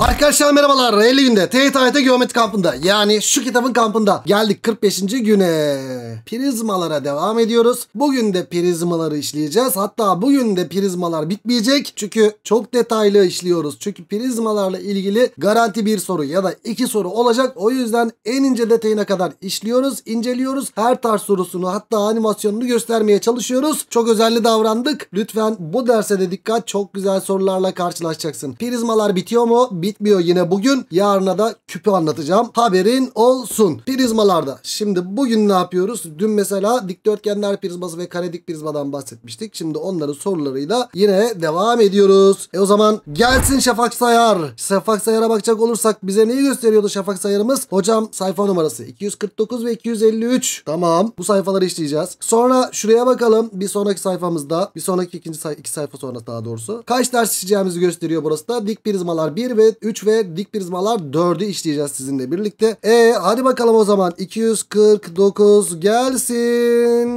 Arkadaşlar merhabalar 50 günde TYT Geometri kampında yani şu kitabın kampında geldik 45. güne prizmalara devam ediyoruz. Bugün de prizmaları işleyeceğiz hatta bugün de prizmalar bitmeyecek çünkü çok detaylı işliyoruz. Çünkü prizmalarla ilgili garanti bir soru ya da iki soru olacak o yüzden en ince detayına kadar işliyoruz inceliyoruz her tarz sorusunu hatta animasyonunu göstermeye çalışıyoruz. Çok özelli davrandık lütfen bu derse de dikkat çok güzel sorularla karşılaşacaksın. Prizmalar bitiyor mu? bitmiyor yine bugün. Yarına da küpü anlatacağım. Haberin olsun. Prizmalarda. Şimdi bugün ne yapıyoruz? Dün mesela dikdörtgenler prizması ve karedik prizmadan bahsetmiştik. Şimdi onların sorularıyla yine devam ediyoruz. E o zaman gelsin Şafak Sayar. Şafak Sayar'a bakacak olursak bize neyi gösteriyordu Şafak Sayar'ımız? Hocam sayfa numarası 249 ve 253. Tamam. Bu sayfaları işleyeceğiz. Sonra şuraya bakalım. Bir sonraki sayfamızda. Bir sonraki ikinci say iki sayfa sonra daha doğrusu. Kaç ders işleyeceğimizi gösteriyor burası da. Dik prizmalar 1 ve 3 ve dik prizmalar 4'ü işleyeceğiz sizinle birlikte. E hadi bakalım o zaman 249 gelsin.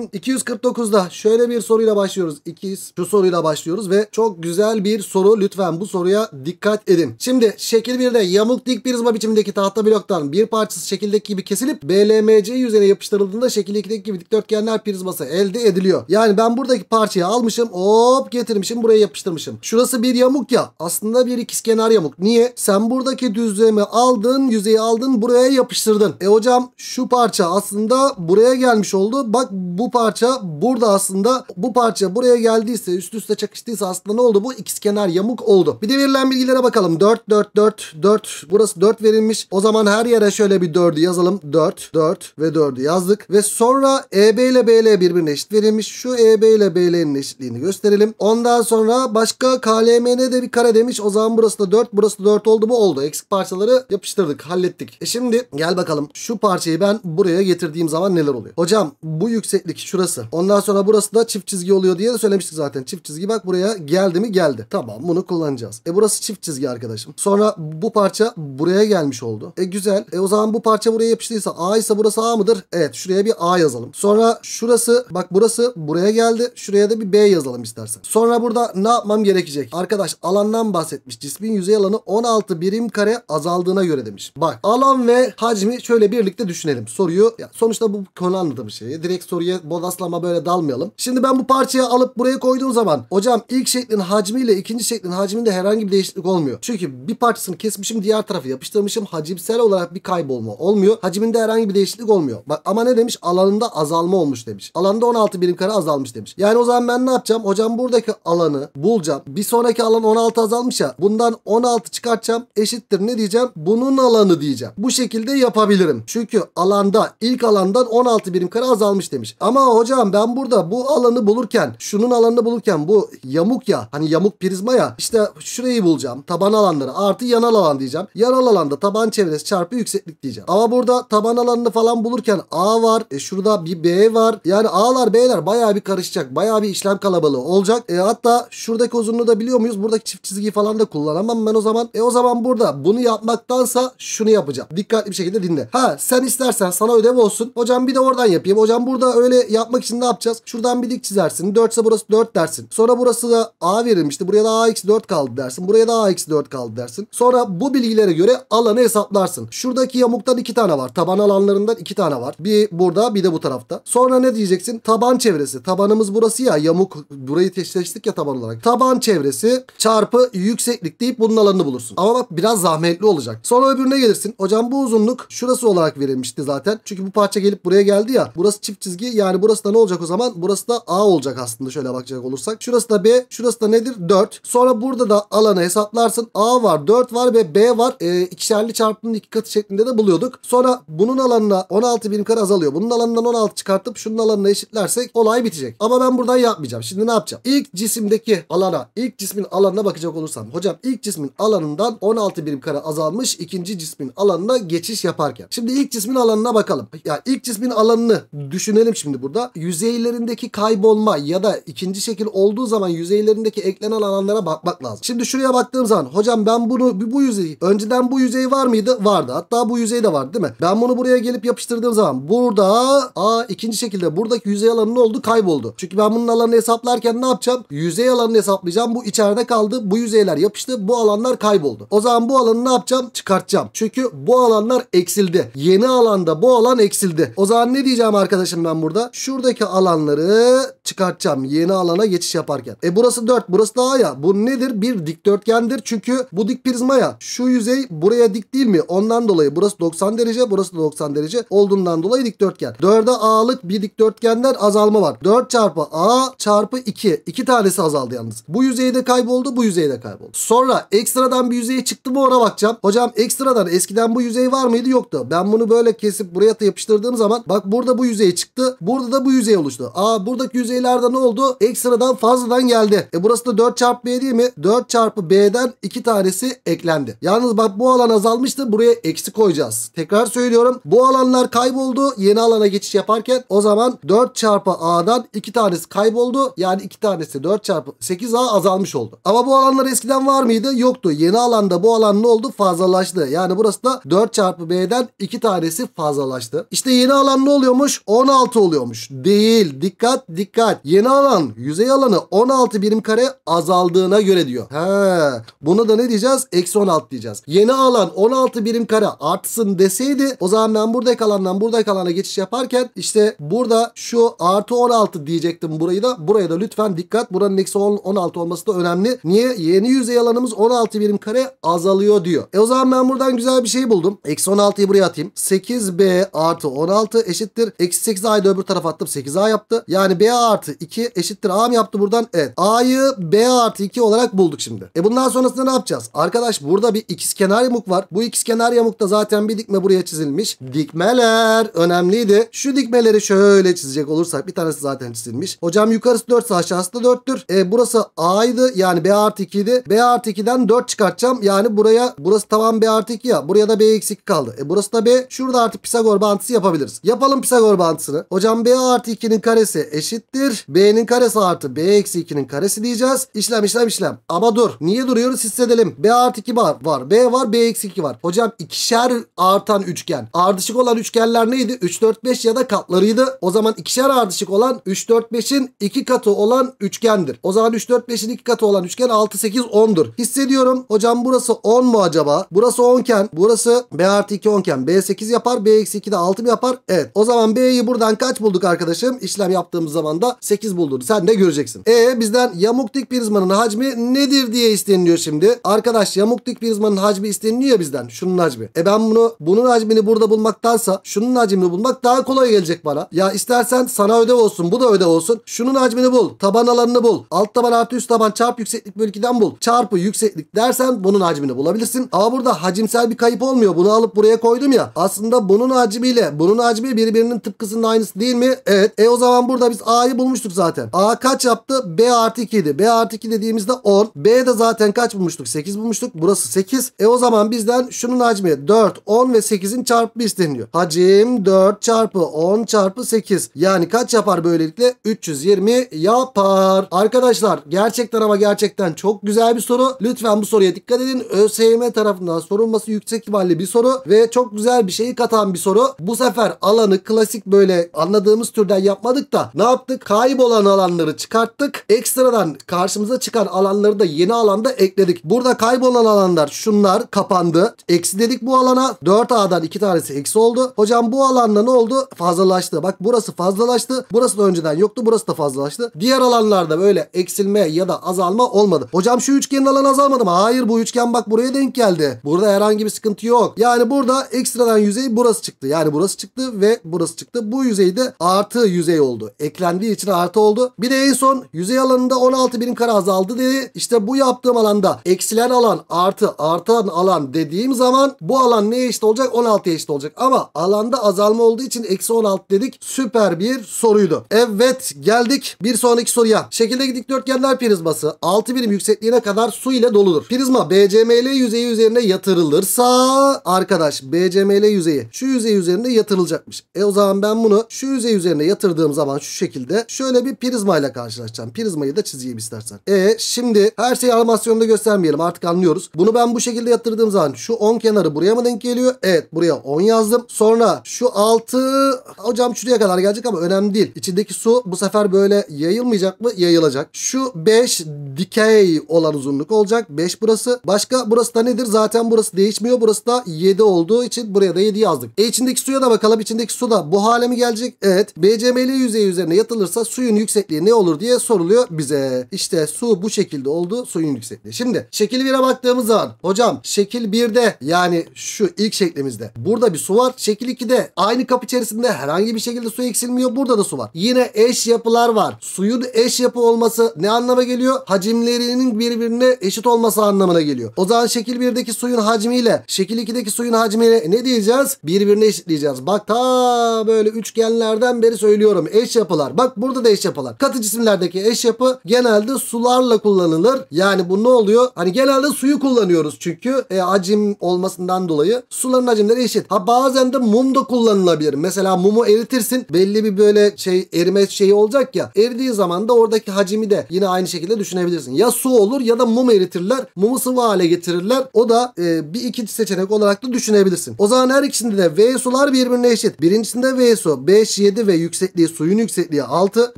249'da şöyle bir soruyla başlıyoruz. İki şu soruyla başlıyoruz ve çok güzel bir soru. Lütfen bu soruya dikkat edin. Şimdi şekil 1'de yamuk dik prizma biçimindeki tahta bloktan bir parçası şekildeki gibi kesilip BLMC yüzeyine yapıştırıldığında şekil 2'deki gibi dikdörtgenler prizması elde ediliyor. Yani ben buradaki parçayı almışım hop getirmişim buraya yapıştırmışım. Şurası bir yamuk ya. Aslında bir ikizkenar yamuk. Niye? sen buradaki düzlemi aldın, yüzeyi aldın, buraya yapıştırdın. E hocam şu parça aslında buraya gelmiş oldu. Bak bu parça burada aslında. Bu parça buraya geldiyse, üst üste çakıştıysa aslında ne oldu? Bu ikizkenar yamuk oldu. Bir de verilen bilgilere bakalım. 4, 4, 4, 4. Burası 4 verilmiş. O zaman her yere şöyle bir 4'ü yazalım. 4, 4 ve 4'ü yazdık. Ve sonra EB ile BL birbirine eşit verilmiş. Şu EB ile BL'nin eşitliğini gösterelim. Ondan sonra başka KLM'de de bir kare demiş. O zaman burası da 4, burası da 4 part oldu bu oldu. Eksik parçaları yapıştırdık, hallettik. E şimdi gel bakalım şu parçayı ben buraya getirdiğim zaman neler oluyor? Hocam bu yükseklik şurası. Ondan sonra burası da çift çizgi oluyor diye de söylemiştik zaten. Çift çizgi bak buraya geldi mi geldi. Tamam bunu kullanacağız. E burası çift çizgi arkadaşım. Sonra bu parça buraya gelmiş oldu. E güzel. E o zaman bu parça buraya yapıştıysa A ise burası A mıdır? Evet şuraya bir A yazalım. Sonra şurası bak burası buraya geldi. Şuraya da bir B yazalım istersen. Sonra burada ne yapmam gerekecek? Arkadaş alandan bahsetmiş. Cismin yüzey alanı 10 16 birim kare azaldığına göre demiş. Bak alan ve hacmi şöyle birlikte düşünelim. Soruyu ya sonuçta bu konu anlatılmış şeyi? Direkt soruya bodaslama böyle dalmayalım. Şimdi ben bu parçayı alıp buraya koyduğum zaman hocam ilk şeklin hacmiyle ikinci şeklin hacminde herhangi bir değişiklik olmuyor. Çünkü bir parçasını kesmişim diğer tarafı yapıştırmışım. Hacimsel olarak bir kaybolma olmuyor. Hacminde herhangi bir değişiklik olmuyor. Bak ama ne demiş? Alanında azalma olmuş demiş. Alanda 16 birim kare azalmış demiş. Yani o zaman ben ne yapacağım? Hocam buradaki alanı bulacağım. Bir sonraki alan 16 azalmış ya. Bundan 16 çıkar atacağım. Eşittir ne diyeceğim? Bunun alanı diyeceğim. Bu şekilde yapabilirim. Çünkü alanda ilk alandan 16 birim kare azalmış demiş. Ama hocam ben burada bu alanı bulurken şunun alanını bulurken bu yamuk ya hani yamuk prizma ya işte şurayı bulacağım. Taban alanları artı yanal alan diyeceğim. Yanal alanda taban çevresi çarpı yükseklik diyeceğim. Ama burada taban alanını falan bulurken A var. E şurada bir B var. Yani A'lar B'ler bayağı bir karışacak. Bayağı bir işlem kalabalığı olacak. E hatta şuradaki uzunluğu da biliyor muyuz? Buradaki çift çizgiyi falan da kullanamam ben o zaman. E e, o zaman burada bunu yapmaktansa şunu yapacağım. Dikkatli bir şekilde dinle. Ha sen istersen sana ödev olsun. Hocam bir de oradan yapayım. Hocam burada öyle yapmak için ne yapacağız? Şuradan bir dik çizersin. 4 ise burası 4 dersin. Sonra burası da A verilmişti. Buraya da A eksi 4 kaldı dersin. Buraya da A eksi 4 kaldı dersin. Sonra bu bilgilere göre alanı hesaplarsın. Şuradaki yamuktan 2 tane var. Taban alanlarından 2 tane var. Bir burada bir de bu tarafta. Sonra ne diyeceksin? Taban çevresi. Tabanımız burası ya. Yamuk burayı teşleştik ya taban olarak. Taban çevresi çarpı yükseklik deyip bunun alanını bulursun olsun. Ama bak biraz zahmetli olacak. Sonra öbürüne gelirsin. Hocam bu uzunluk şurası olarak verilmişti zaten. Çünkü bu parça gelip buraya geldi ya. Burası çift çizgi. Yani burası da ne olacak o zaman? Burası da A olacak aslında şöyle bakacak olursak. Şurası da B. Şurası da nedir? 4. Sonra burada da alanı hesaplarsın. A var 4 var ve B var. E, ikişerli çarpımın iki katı şeklinde de buluyorduk. Sonra bunun alanına 16 birim kare azalıyor. Bunun alanından 16 çıkartıp şunun alanına eşitlersek olay bitecek. Ama ben buradan yapmayacağım. Şimdi ne yapacağım? İlk cisimdeki alana, ilk cismin alanına bakacak olursam. Hocam ilk cismin alanında alandan 16 birim kare azalmış ikinci cismin alanına geçiş yaparken. Şimdi ilk cismin alanına bakalım. Ya yani ilk cismin alanını düşünelim şimdi burada. Yüzeylerindeki kaybolma ya da ikinci şekil olduğu zaman yüzeylerindeki eklenen alanlara bakmak lazım. Şimdi şuraya baktığım zaman hocam ben bunu bu yüzeyi önceden bu yüzey var mıydı? Vardı. Hatta bu yüzey de vardı değil mi? Ben bunu buraya gelip yapıştırdığım zaman burada a ikinci şekilde buradaki yüzey alanı ne oldu? Kayboldu. Çünkü ben bunun alanını hesaplarken ne yapacağım? Yüzey alanını hesaplayacağım. Bu içeride kaldı. Bu yüzeyler yapıştı. Bu alanlar kayboldu oldu. O zaman bu alanı ne yapacağım? Çıkartacağım. Çünkü bu alanlar eksildi. Yeni alanda bu alan eksildi. O zaman ne diyeceğim arkadaşım ben burada? Şuradaki alanları çıkartacağım. Yeni alana geçiş yaparken. E burası 4. Burası daha ya. Bu nedir? Bir dikdörtgendir. Çünkü bu dik prizma ya. Şu yüzey buraya dik değil mi? Ondan dolayı burası 90 derece. Burası da 90 derece. Olduğundan dolayı dikdörtgen. 4'e A'lık bir dikdörtgenden azalma var. 4 çarpı A çarpı 2. 2 tanesi azaldı yalnız. Bu yüzeyde kayboldu. Bu yüzeyde kayboldu. Sonra ekstradan bir yüzeye çıktı mı ona bakacağım. Hocam ekstradan eskiden bu yüzey var mıydı? Yoktu. Ben bunu böyle kesip buraya da yapıştırdığım zaman bak burada bu yüzey çıktı. Burada da bu yüzey oluştu. Aa buradaki yüzeylerde ne oldu? Ekstradan fazladan geldi. E burası da 4 çarpı B değil mi? 4 çarpı B'den 2 tanesi eklendi. Yalnız bak bu alan azalmıştı. Buraya eksi koyacağız. Tekrar söylüyorum. Bu alanlar kayboldu. Yeni alana geçiş yaparken o zaman 4 çarpı A'dan 2 tanesi kayboldu. Yani 2 tanesi 4 çarpı 8A azalmış oldu. Ama bu alanlar eskiden var mıydı? Yoktu. Yeni alan alanda bu alan ne oldu? Fazlalaştı. Yani burası da 4 çarpı B'den 2 tanesi fazlalaştı. İşte yeni alan ne oluyormuş? 16 oluyormuş. Değil. Dikkat dikkat. Yeni alan yüzey alanı 16 birim kare azaldığına göre diyor. He. Buna da ne diyeceğiz? Eksi 16 diyeceğiz. Yeni alan 16 birim kare artsın deseydi o zaman ben burada kalandan burada kalana geçiş yaparken işte burada şu artı 16 diyecektim burayı da. Buraya da lütfen dikkat. Buranın eksi 16 olması da önemli. Niye? Yeni yüzey alanımız 16 birim kare göre azalıyor diyor. E o zaman ben buradan güzel bir şey buldum. Eksi 16'yı buraya atayım. 8B artı 16 eşittir. Eksi 8A'yı da öbür tarafa attım. 8A yaptı. Yani B artı 2 eşittir A mı yaptı buradan? Evet. A'yı B artı 2 olarak bulduk şimdi. E bundan sonrasında ne yapacağız? Arkadaş burada bir ikizkenar yamuk var. Bu ikizkenar yamukta zaten bir dikme buraya çizilmiş. Dikmeler önemliydi. Şu dikmeleri şöyle çizecek olursak bir tanesi zaten çizilmiş. Hocam yukarısı 4 aşağısı da 4'tür. E burası A'ydı yani B artı 2 B artı 2'den 4 çıkart yapacağım. Yani buraya burası taban B artı 2 ya. Buraya da B eksik kaldı. E burası da B. Şurada artık Pisagor bağıntısı yapabiliriz. Yapalım Pisagor bağıntısını. Hocam B artı 2'nin karesi eşittir. B'nin karesi artı B eksi 2'nin karesi diyeceğiz. İşlem işlem işlem. Ama dur. Niye duruyoruz hissedelim. B artı 2 var. var. B var. B eksi 2 var. Hocam ikişer artan üçgen. Ardışık olan üçgenler neydi? 3, 4, 5 ya da katlarıydı. O zaman ikişer ardışık olan 3, 4, 5'in 2 katı olan üçgendir. O zaman 3, 4, 5'in 2 katı olan üçgen 6, 8, 10'dur. Hissediyorum. Hocam Hocam burası 10 mu acaba? Burası 10 iken burası B artı 2 10 iken B8 yapar. B eksi 2 de 6 mı yapar? Evet. O zaman B'yi buradan kaç bulduk arkadaşım? İşlem yaptığımız zaman da 8 bulduk. Sen de göreceksin. E bizden yamuk dik prizmanın hacmi nedir diye isteniliyor şimdi. Arkadaş yamuk dik prizmanın hacmi isteniliyor bizden. Şunun hacmi. E ben bunu bunun hacmini burada bulmaktansa şunun hacmini bulmak daha kolay gelecek bana. Ya istersen sana ödev olsun. Bu da ödev olsun. Şunun hacmini bul. Taban alanını bul. Alt taban artı üst taban çarp yükseklik bölgeden bul. Çarpı yükseklik dersen bunun hacmini bulabilirsin. Ama burada hacimsel bir kayıp olmuyor. Bunu alıp buraya koydum ya. Aslında bunun hacmiyle bunun hacmi birbirinin tıpkısının aynısı değil mi? Evet. E o zaman burada biz A'yı bulmuştuk zaten. A kaç yaptı? B artı 2 idi. B artı 2 dediğimizde 10. B de zaten kaç bulmuştuk? 8 bulmuştuk. Burası 8. E o zaman bizden şunun hacmi 4, 10 ve 8'in çarpımı isteniyor. Hacim 4 çarpı 10 çarpı 8. Yani kaç yapar böylelikle? 320 yapar. Arkadaşlar gerçekten ama gerçekten çok güzel bir soru. Lütfen bu soruya dikkat Dikkat edin ÖSYM tarafından sorulması yüksek ihtimalle bir soru ve çok güzel bir şeyi katan bir soru. Bu sefer alanı klasik böyle anladığımız türden yapmadık da ne yaptık? Kaybolan alanları çıkarttık. Ekstradan karşımıza çıkan alanları da yeni alanda ekledik. Burada kaybolan alanlar şunlar kapandı. Eksi dedik bu alana. 4A'dan 2 tanesi eksi oldu. Hocam bu alanda ne oldu? Fazlalaştı. Bak burası fazlalaştı. Burası da önceden yoktu. Burası da fazlalaştı. Diğer alanlarda böyle eksilme ya da azalma olmadı. Hocam şu üçgenin alanı azalmadı mı? Hayır bu üçgen bak buraya denk geldi. Burada herhangi bir sıkıntı yok. Yani burada ekstradan yüzey burası çıktı. Yani burası çıktı ve burası çıktı. Bu yüzeyde artı yüzey oldu. Eklendiği için artı oldu. Bir de en son yüzey alanında 16 birim kare azaldı dedi. İşte bu yaptığım alanda eksilen alan artı artan alan dediğim zaman bu alan neye eşit olacak? 16'ya eşit olacak. Ama alanda azalma olduğu için eksi 16 dedik. Süper bir soruydu. Evet geldik bir sonraki soruya. Şekilde Şekildeki dörtgenler prizması 6 birim yüksekliğine kadar su ile doludur. Prizma BCML yüzeyi üzerine yatırılırsa arkadaş BCML yüzeyi şu yüzey üzerinde yatırılacakmış. E o zaman ben bunu şu yüzey üzerine yatırdığım zaman şu şekilde şöyle bir prizma ile karşılaşacağım. Prizmayı da çizeyim istersen. E şimdi her şeyi animasyonda göstermeyelim artık anlıyoruz. Bunu ben bu şekilde yatırdığım zaman şu 10 kenarı buraya mı denk geliyor? Evet buraya 10 yazdım. Sonra şu 6 hocam şuraya kadar gelecek ama önemli değil. İçindeki su bu sefer böyle yayılmayacak mı? Yayılacak. Şu 5 dikey olan uzunluk olacak. 5 burası. Başka burası da nedir? Zaten burası değişmiyor. Burası da 7 olduğu için buraya da 7 yazdık. E içindeki suya da bakalım. İçindeki su da bu hale mi gelecek? Evet. BCM'li yüzey üzerine yatılırsa suyun yüksekliği ne olur diye soruluyor bize. İşte su bu şekilde oldu. Suyun yüksekliği. Şimdi şekil 1'e baktığımız zaman hocam şekil 1'de yani şu ilk şeklimizde burada bir su var. Şekil 2'de aynı kap içerisinde herhangi bir şekilde su eksilmiyor. Burada da su var. Yine eş yapılar var. Suyun eş yapı olması ne anlama geliyor? Hacimlerinin birbirine eşit olması anlamına geliyor geliyor. O zaman şekil 1'deki suyun hacmiyle şekil 2'deki suyun hacmiyle ne diyeceğiz? Birbirine eşitleyeceğiz. Bak ta böyle üçgenlerden beri söylüyorum. Eş yapılar. Bak burada da eş yapılar. Katı cisimlerdeki eş yapı genelde sularla kullanılır. Yani bu ne oluyor? Hani genelde suyu kullanıyoruz çünkü e, hacim olmasından dolayı. Suların hacimleri eşit. Ha bazen de mum da kullanılabilir. Mesela mumu eritirsin. Belli bir böyle şey erime şeyi olacak ya. Eridiği zaman da oradaki hacimi de yine aynı şekilde düşünebilirsin. Ya su olur ya da mum eritirler. Mumu sıvı sıvı hale getirirler. O da e, bir iki seçenek olarak da düşünebilirsin. O zaman her ikisinde de V sular birbirine eşit. Birincisinde V su 5, 7 ve yüksekliği suyun yüksekliği 6.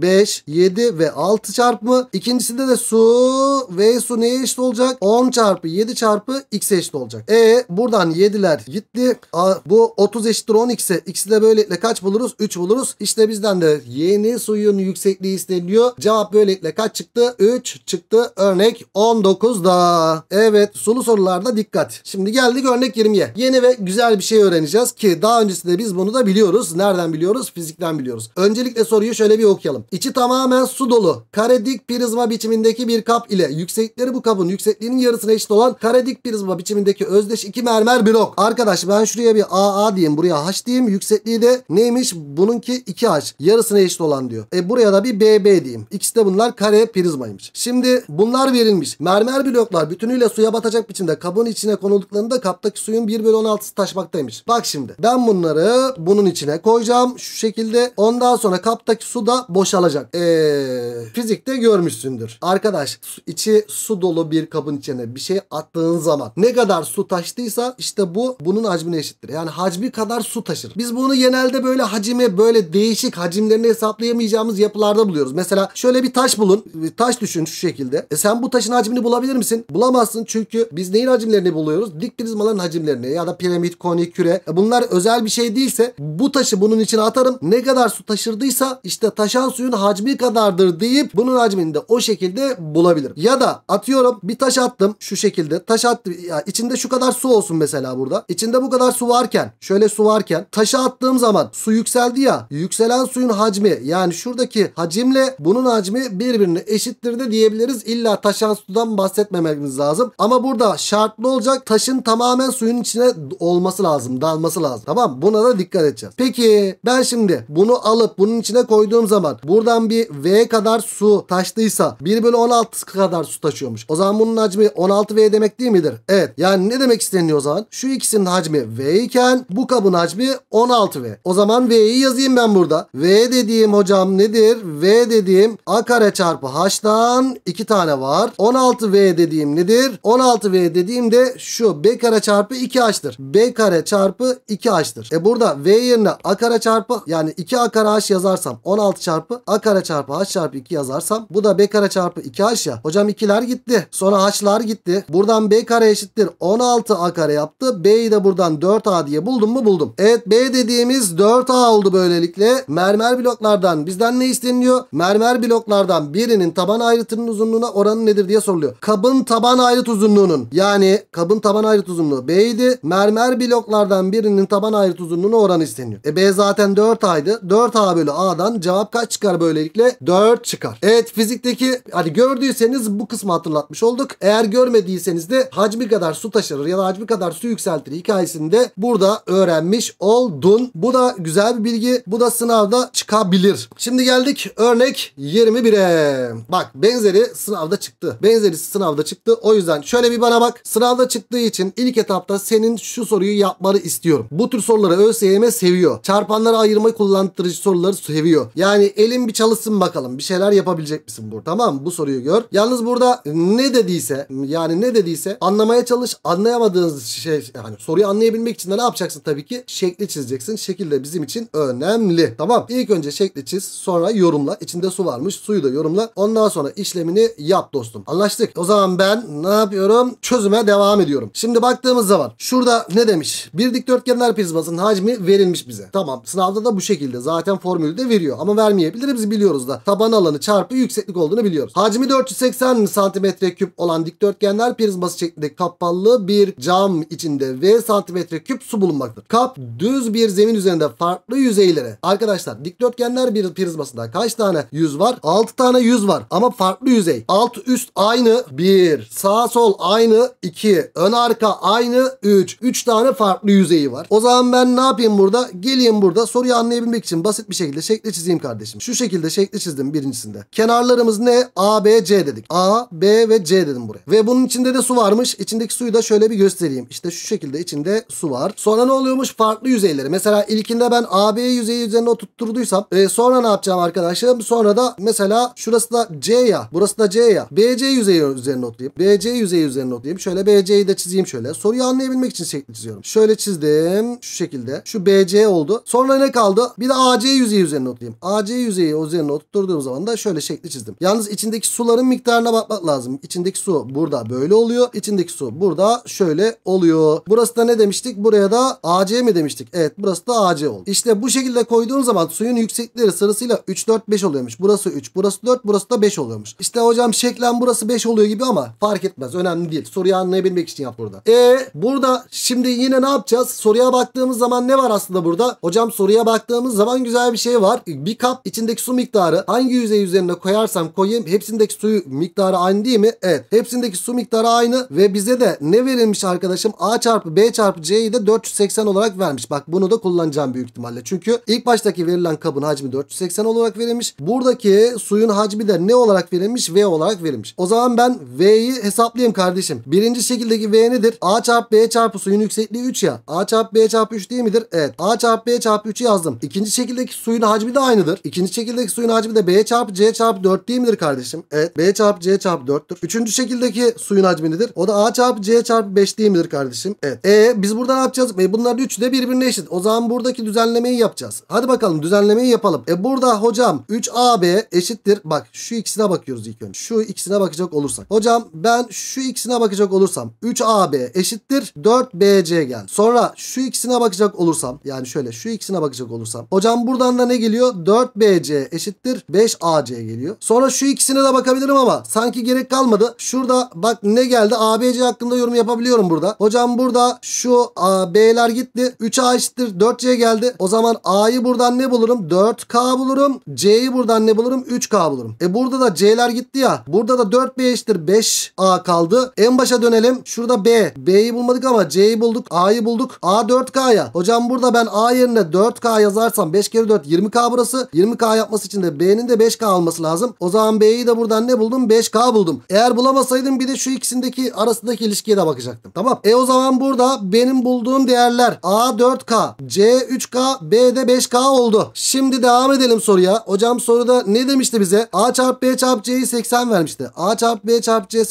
5, 7 ve 6 çarpımı. İkincisinde de su V su neye eşit olacak? 10 çarpı 7 çarpı X eşit olacak. E buradan 7'ler gitti. A, bu 30 eşittir 10X'e. X'i de böylelikle kaç buluruz? 3 buluruz. İşte bizden de yeni suyun yüksekliği isteniyor. Cevap böylelikle kaç çıktı? 3 çıktı. Örnek 19'da. Evet Evet sulu sorularda dikkat. Şimdi geldik örnek 20'ye. Yeni ve güzel bir şey öğreneceğiz ki daha öncesinde biz bunu da biliyoruz. Nereden biliyoruz? Fizikten biliyoruz. Öncelikle soruyu şöyle bir okuyalım. İçi tamamen su dolu. Kare dik prizma biçimindeki bir kap ile yüksekleri bu kabın yüksekliğinin yarısına eşit olan kare dik prizma biçimindeki özdeş iki mermer blok. Arkadaş ben şuraya bir AA diyeyim buraya H diyeyim. Yüksekliği de neymiş? Bununki 2H. Yarısına eşit olan diyor. E buraya da bir BB diyeyim. İkisi de bunlar kare prizmaymış. Şimdi bunlar verilmiş. Mermer bloklar bütünüyle suya batacak biçimde kabın içine konulduklarında kaptaki suyun 1 bölü 16'sı taşmaktaymış. Bak şimdi ben bunları bunun içine koyacağım şu şekilde. Ondan sonra kaptaki su da boşalacak. Eee fizikte görmüşsündür. Arkadaş içi su dolu bir kabın içine bir şey attığın zaman ne kadar su taştıysa işte bu bunun hacmine eşittir. Yani hacmi kadar su taşır. Biz bunu genelde böyle hacime böyle değişik hacimlerini hesaplayamayacağımız yapılarda buluyoruz. Mesela şöyle bir taş bulun. taş düşün şu şekilde. E sen bu taşın hacmini bulabilir misin? Bulamazsın lazım. Çünkü biz neyin hacimlerini buluyoruz? Dik prizmaların hacimlerini ya da piramit, konik, küre. E, bunlar özel bir şey değilse bu taşı bunun içine atarım. Ne kadar su taşırdıysa işte taşan suyun hacmi kadardır deyip bunun hacmini de o şekilde bulabilirim. Ya da atıyorum bir taş attım şu şekilde. Taş attım. Ya içinde şu kadar su olsun mesela burada. İçinde bu kadar su varken şöyle su varken taşı attığım zaman su yükseldi ya. Yükselen suyun hacmi yani şuradaki hacimle bunun hacmi birbirine eşittir de diyebiliriz. İlla taşan sudan bahsetmememiz lazım. Ama burada şartlı olacak taşın tamamen suyun içine olması lazım. Dalması lazım. Tamam Buna da dikkat edeceğiz. Peki ben şimdi bunu alıp bunun içine koyduğum zaman buradan bir V kadar su taştıysa 1 bölü 16 kadar su taşıyormuş. O zaman bunun hacmi 16 V demek değil midir? Evet. Yani ne demek isteniyor o zaman? Şu ikisinin hacmi V iken bu kabın hacmi 16 V. O zaman V'yi yazayım ben burada. V dediğim hocam nedir? V dediğim A kare çarpı H'dan 2 tane var. 16V dediğim nedir? 16V dediğimde şu B kare çarpı 2H'tır. B kare çarpı 2H'tır. E burada V yerine A kare çarpı yani 2A kare H yazarsam 16 çarpı A kare çarpı H çarpı 2 yazarsam bu da B kare çarpı 2H ya. Hocam 2'ler gitti. Sonra H'lar gitti. Buradan B kare eşittir 16A kare yaptı. B'yi de buradan 4A diye buldum mu buldum. Evet B dediğimiz 4A oldu böylelikle. Mermer bloklardan bizden ne isteniliyor? Mermer bloklardan birinin taban ayrıtının uzunluğuna oranı nedir diye soruluyor. Kabın taban ayrıtı uzunluğunun yani kabın taban ayrıt uzunluğu B idi. Mermer bloklardan birinin taban ayrıt uzunluğuna oran isteniyor. E B zaten 4A'ydı. 4A bölü A'dan cevap kaç çıkar böylelikle? 4 çıkar. Evet fizikteki hani gördüyseniz bu kısmı hatırlatmış olduk. Eğer görmediyseniz de hacmi kadar su taşırır ya da hacmi kadar su yükseltir hikayesini de burada öğrenmiş oldun. Bu da güzel bir bilgi. Bu da sınavda çıkabilir. Şimdi geldik örnek 21'e. Bak benzeri sınavda çıktı. Benzeri sınavda çıktı. O yüzden şöyle bir bana bak. Sınavda çıktığı için ilk etapta senin şu soruyu yapmanı istiyorum. Bu tür soruları ÖSYM seviyor. Çarpanları ayırma kullandırıcı soruları seviyor. Yani elin bir çalışsın bakalım. Bir şeyler yapabilecek misin burada? Tamam mı? Bu soruyu gör. Yalnız burada ne dediyse yani ne dediyse anlamaya çalış. Anlayamadığınız şey yani soruyu anlayabilmek için de ne yapacaksın tabii ki? Şekli çizeceksin. Şekil de bizim için önemli. Tamam. İlk önce şekli çiz. Sonra yorumla. İçinde su varmış. Suyu da yorumla. Ondan sonra işlemini yap dostum. Anlaştık. O zaman ben ne yapıyorum? Çözüme devam ediyorum. Şimdi baktığımız zaman şurada ne demiş? Bir dikdörtgenler prizmasının hacmi verilmiş bize. Tamam sınavda da bu şekilde. Zaten formülü de veriyor ama vermeyebilir. Biz biliyoruz da taban alanı çarpı yükseklik olduğunu biliyoruz. Hacmi 480 santimetre küp olan dikdörtgenler prizması şeklinde kapalı bir cam içinde V santimetre küp su bulunmaktadır. Kap düz bir zemin üzerinde farklı yüzeylere. Arkadaşlar dikdörtgenler bir prizmasında kaç tane yüz var? 6 tane yüz var ama farklı yüzey. Alt üst aynı. Bir. Sağ sol aynı 2. Ön arka aynı 3. 3 tane farklı yüzeyi var. O zaman ben ne yapayım burada? Geleyim burada soruyu anlayabilmek için basit bir şekilde şekli çizeyim kardeşim. Şu şekilde şekli çizdim birincisinde. Kenarlarımız ne? A, B, C dedik. A, B ve C dedim buraya. Ve bunun içinde de su varmış. İçindeki suyu da şöyle bir göstereyim. İşte şu şekilde içinde su var. Sonra ne oluyormuş? Farklı yüzeyleri. Mesela ilkinde ben A B yüzeyi üzerine oturtturduysam e, sonra ne yapacağım arkadaşlarım? Sonra da mesela şurası da C ya. Burası da C ya. B C yüzeyi üzerine oturayım. BC yüzeyi üzerine okuyayım. Şöyle BC'yi de çizeyim şöyle. Soruyu anlayabilmek için şekli çiziyorum. Şöyle çizdim. Şu şekilde. Şu BC oldu. Sonra ne kaldı? Bir de AC yüzeyi üzerine okuyayım. AC yüzeyi üzerine oturttuğum zaman da şöyle şekli çizdim. Yalnız içindeki suların miktarına bakmak lazım. İçindeki su burada böyle oluyor. İçindeki su burada şöyle oluyor. Burası da ne demiştik? Buraya da AC mi demiştik? Evet burası da AC oldu. İşte bu şekilde koyduğum zaman suyun yüksekleri sırasıyla 3, 4, 5 oluyormuş. Burası 3, burası 4, burası da 5 oluyormuş. İşte hocam şeklen burası 5 oluyor gibi ama fark etmez yapacağız. Önemli değil. Soruyu anlayabilmek için yap burada. E burada şimdi yine ne yapacağız? Soruya baktığımız zaman ne var aslında burada? Hocam soruya baktığımız zaman güzel bir şey var. Bir kap içindeki su miktarı hangi yüzey üzerine koyarsam koyayım hepsindeki suyu miktarı aynı değil mi? Evet. Hepsindeki su miktarı aynı ve bize de ne verilmiş arkadaşım? A çarpı B çarpı C'yi de 480 olarak vermiş. Bak bunu da kullanacağım büyük ihtimalle. Çünkü ilk baştaki verilen kabın hacmi 480 olarak verilmiş. Buradaki suyun hacmi de ne olarak verilmiş? V olarak verilmiş. O zaman ben V'yi hesaplayayım diyeyim kardeşim? Birinci şekildeki V nedir? A çarpı B çarpı suyun yüksekliği 3 ya. A çarpı B çarpı 3 değil midir? Evet. A çarpı B çarpı 3'ü yazdım. İkinci şekildeki suyun hacmi de aynıdır. İkinci şekildeki suyun hacmi de B çarpı C çarpı 4 değil midir kardeşim? Evet. B çarpı C çarpı 4'tür. Üçüncü şekildeki suyun hacmi nedir? O da A çarpı C çarpı 5 değil midir kardeşim? Evet. E biz burada ne yapacağız? E, bunlar üçü de birbirine eşit. O zaman buradaki düzenlemeyi yapacağız. Hadi bakalım düzenlemeyi yapalım. E burada hocam 3AB eşittir. Bak şu ikisine bakıyoruz ilk önce. Şu ikisine bakacak olursak. Hocam ben şu şu ikisine bakacak olursam 3AB eşittir 4BC gel. Sonra şu ikisine bakacak olursam yani şöyle şu ikisine bakacak olursam. Hocam buradan da ne geliyor? 4BC eşittir 5AC geliyor. Sonra şu ikisine de bakabilirim ama sanki gerek kalmadı. Şurada bak ne geldi? ABC hakkında yorum yapabiliyorum burada. Hocam burada şu B'ler gitti. 3A eşittir 4C geldi. O zaman A'yı buradan ne bulurum? 4K bulurum. C'yi buradan ne bulurum? 3K bulurum. E burada da C'ler gitti ya. Burada da 4B eşittir 5A kaldı kaldı. En başa dönelim. Şurada B. B'yi bulmadık ama C'yi bulduk. A'yı bulduk. A 4K'ya. Hocam burada ben A yerine 4K yazarsam 5 kere 4 20K burası. 20K yapması için de B'nin de 5K alması lazım. O zaman B'yi de buradan ne buldum? 5K buldum. Eğer bulamasaydım bir de şu ikisindeki arasındaki ilişkiye de bakacaktım. Tamam. E o zaman burada benim bulduğum değerler A 4K, C 3K, B de 5K oldu. Şimdi devam edelim soruya. Hocam soruda ne demişti bize? A çarpı B çarpı C'yi 80 vermişti. A çarpı B çarpı C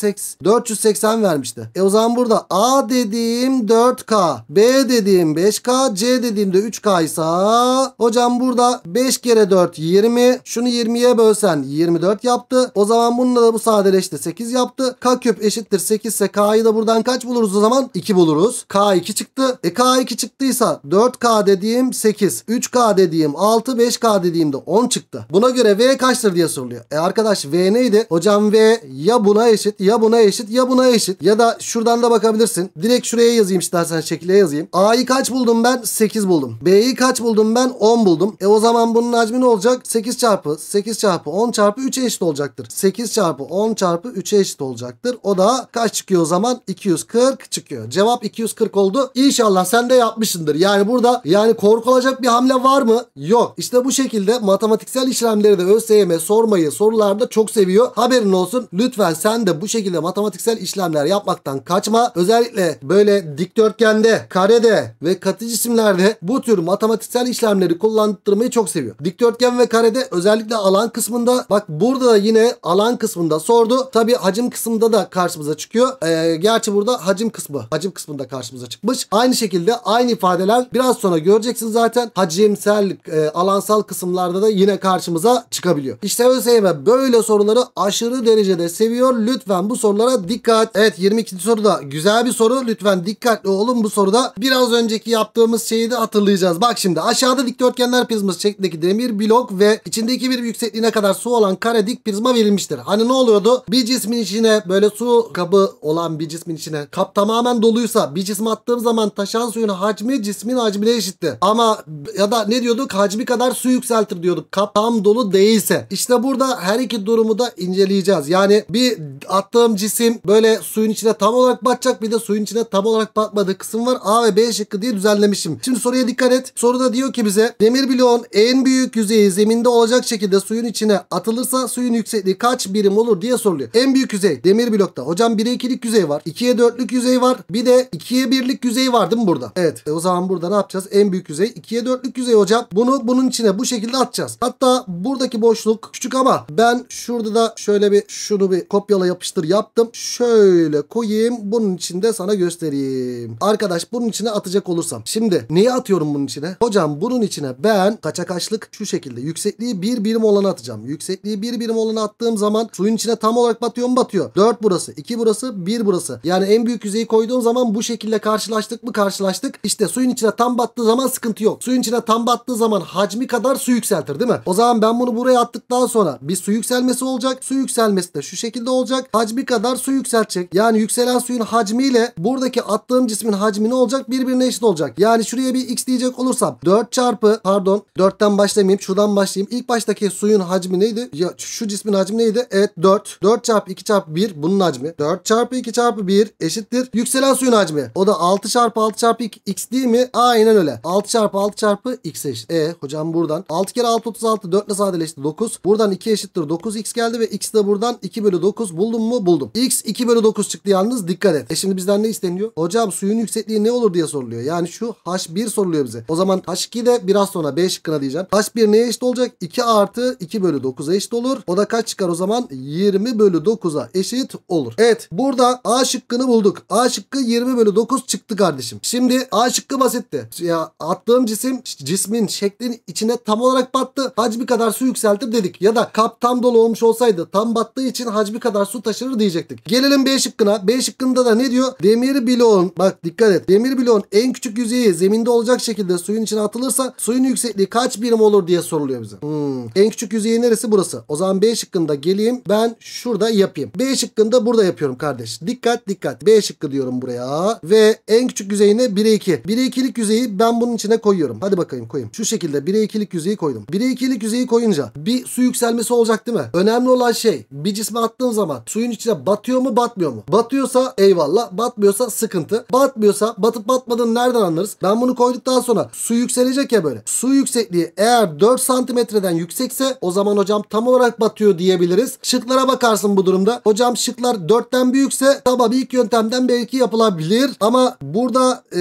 4 480 vermişti. E o zaman burada A dediğim 4K, B dediğim 5K, C dediğim de 3K ise hocam burada 5 kere 4 20. Şunu 20'ye bölsen 24 yaptı. O zaman bununla da bu sadeleşti. 8 yaptı. K küp eşittir 8 ise K'yı da buradan kaç buluruz o zaman? 2 buluruz. K 2 çıktı. E K 2 çıktıysa 4K dediğim 8, 3K dediğim 6, 5K dediğim de 10 çıktı. Buna göre V kaçtır diye soruluyor. E arkadaş V neydi? Hocam V ya buna eşit ya buna eşit ya buna eşit ya da şuradan da bakabilirsin. Direkt şuraya yazayım istersen şekile yazayım. A'yı kaç buldum ben? 8 buldum. B'yi kaç buldum ben? 10 buldum. E o zaman bunun hacmi ne olacak? 8 çarpı 8 çarpı 10 çarpı 3'e eşit olacaktır. 8 çarpı 10 çarpı 3'e eşit olacaktır. O da kaç çıkıyor o zaman? 240 çıkıyor. Cevap 240 oldu. İnşallah sen de yapmışsındır. Yani burada yani korkulacak bir hamle var mı? Yok. İşte bu şekilde matematiksel işlemleri de ÖSYM sormayı sorularda çok seviyor. Haberin olsun. Lütfen sen de bu şekilde matematik matematiksel işlemler yapmaktan kaçma. Özellikle böyle dikdörtgende, karede ve katı cisimlerde bu tür matematiksel işlemleri kullandırmayı çok seviyor. Dikdörtgen ve karede özellikle alan kısmında bak burada da yine alan kısmında sordu. Tabi hacim kısmında da karşımıza çıkıyor. Ee, gerçi burada hacim kısmı, hacim kısmında karşımıza çıkmış. Aynı şekilde aynı ifadeler biraz sonra göreceksin zaten. Hacimsel, e, alansal kısımlarda da yine karşımıza çıkabiliyor. İşte ÖSYM böyle soruları aşırı derecede seviyor. Lütfen bu sorulara dikkat. Evet 22. soruda güzel bir soru. Lütfen dikkatli olun bu soruda. Biraz önceki yaptığımız şeyi de hatırlayacağız. Bak şimdi aşağıda dikdörtgenler prizması şeklindeki demir blok ve içinde 2 birim yüksekliğine kadar su olan kare dik prizma verilmiştir. Hani ne oluyordu? Bir cismin içine böyle su kabı olan bir cismin içine kap tamamen doluysa bir cisim attığım zaman taşan suyun hacmi cismin hacmine eşitti. Ama ya da ne diyorduk? Hacmi kadar su yükseltir diyorduk. Kap tam dolu değilse. İşte burada her iki durumu da inceleyeceğiz. Yani bir attığım cisim Bizim böyle suyun içine tam olarak batacak bir de suyun içine tam olarak batmadığı kısım var. A ve B şıkkı diye düzenlemişim. Şimdi soruya dikkat et. Soruda diyor ki bize demir bloğun en büyük yüzeyi zeminde olacak şekilde suyun içine atılırsa suyun yüksekliği kaç birim olur diye soruluyor. En büyük yüzey demir blokta. Hocam 1'e 2'lik yüzey var. 2'ye 4'lük yüzey var. Bir de 2'ye 1'lik yüzey var değil mi burada? Evet. E o zaman burada ne yapacağız? En büyük yüzey 2'ye 4'lük yüzey hocam. Bunu bunun içine bu şekilde atacağız. Hatta buradaki boşluk küçük ama ben şurada da şöyle bir şunu bir kopyala yapıştır yaptım şöyle koyayım. Bunun içinde sana göstereyim. Arkadaş bunun içine atacak olursam. Şimdi neyi atıyorum bunun içine? Hocam bunun içine ben kaçak açlık şu şekilde. Yüksekliği bir birim olana atacağım. Yüksekliği bir birim olanı attığım zaman suyun içine tam olarak batıyor mu batıyor. 4 burası, 2 burası, 1 burası. Yani en büyük yüzeyi koyduğum zaman bu şekilde karşılaştık mı karşılaştık. İşte suyun içine tam battığı zaman sıkıntı yok. Suyun içine tam battığı zaman hacmi kadar su yükseltir değil mi? O zaman ben bunu buraya attıktan sonra bir su yükselmesi olacak. Su yükselmesi de şu şekilde olacak. Hacmi kadar su şu yükseltecek. Yani yükselen suyun hacmiyle buradaki attığım cismin hacmi ne olacak? Birbirine eşit olacak. Yani şuraya bir x diyecek olursam 4 çarpı pardon 4'ten başlamayayım şuradan başlayayım. İlk baştaki suyun hacmi neydi? Ya şu cismin hacmi neydi? Evet 4. 4 çarpı 2 çarpı 1 bunun hacmi. 4 çarpı 2 çarpı 1 eşittir. Yükselen suyun hacmi. O da 6 çarpı 6 çarpı 2, x değil mi? Aynen öyle. 6 çarpı 6 çarpı x eşit. E hocam buradan 6 kere 6 36 4 ile sadeleşti 9. Buradan 2 eşittir 9x geldi ve x de buradan 2 bölü 9 buldum mu? Buldum. x 2 bölü 9 çıktı yalnız dikkat et. E şimdi bizden ne isteniyor? Hocam suyun yüksekliği ne olur diye soruluyor. Yani şu H1 soruluyor bize. O zaman H2 de biraz sonra B şıkkına diyeceğim. H1 neye eşit olacak? 2 artı 2 bölü 9'a eşit olur. O da kaç çıkar o zaman? 20 bölü 9'a eşit olur. Evet burada A şıkkını bulduk. A şıkkı 20 bölü 9 çıktı kardeşim. Şimdi A şıkkı basitti. Ya attığım cisim cismin şeklin içine tam olarak battı. Hacmi kadar su yükseltir dedik. Ya da kap tam dolu olmuş olsaydı tam battığı için hacmi kadar su taşırır diyecektik. Gelelim B şıkkına. B şıkkında da ne diyor? Demir bloğun bak dikkat et. Demir bloğun en küçük yüzeyi zeminde olacak şekilde suyun içine atılırsa suyun yüksekliği kaç birim olur diye soruluyor bize. Hmm. En küçük yüzeyi neresi burası? O zaman B şıkkında geleyim ben şurada yapayım. B şıkkında burada yapıyorum kardeş. Dikkat dikkat. B şıkkı diyorum buraya. Ve en küçük yüzeyine 1'e 2. 1'e 2'lik yüzeyi ben bunun içine koyuyorum. Hadi bakayım koyayım. Şu şekilde 1'e 2'lik yüzeyi koydum. 1'e 2'lik yüzeyi koyunca bir su yükselmesi olacak değil mi? Önemli olan şey bir cisme attığım zaman suyun içine batıyor mu batmıyor mu? Batıyorsa eyvallah. Batmıyorsa sıkıntı. Batmıyorsa batıp batmadığını nereden anlarız? Ben bunu koyduktan sonra su yükselecek ya böyle. Su yüksekliği eğer 4 santimetreden yüksekse o zaman hocam tam olarak batıyor diyebiliriz. Şıklara bakarsın bu durumda. Hocam şıklar 4'ten büyükse tamam ilk yöntemden belki yapılabilir. Ama burada e,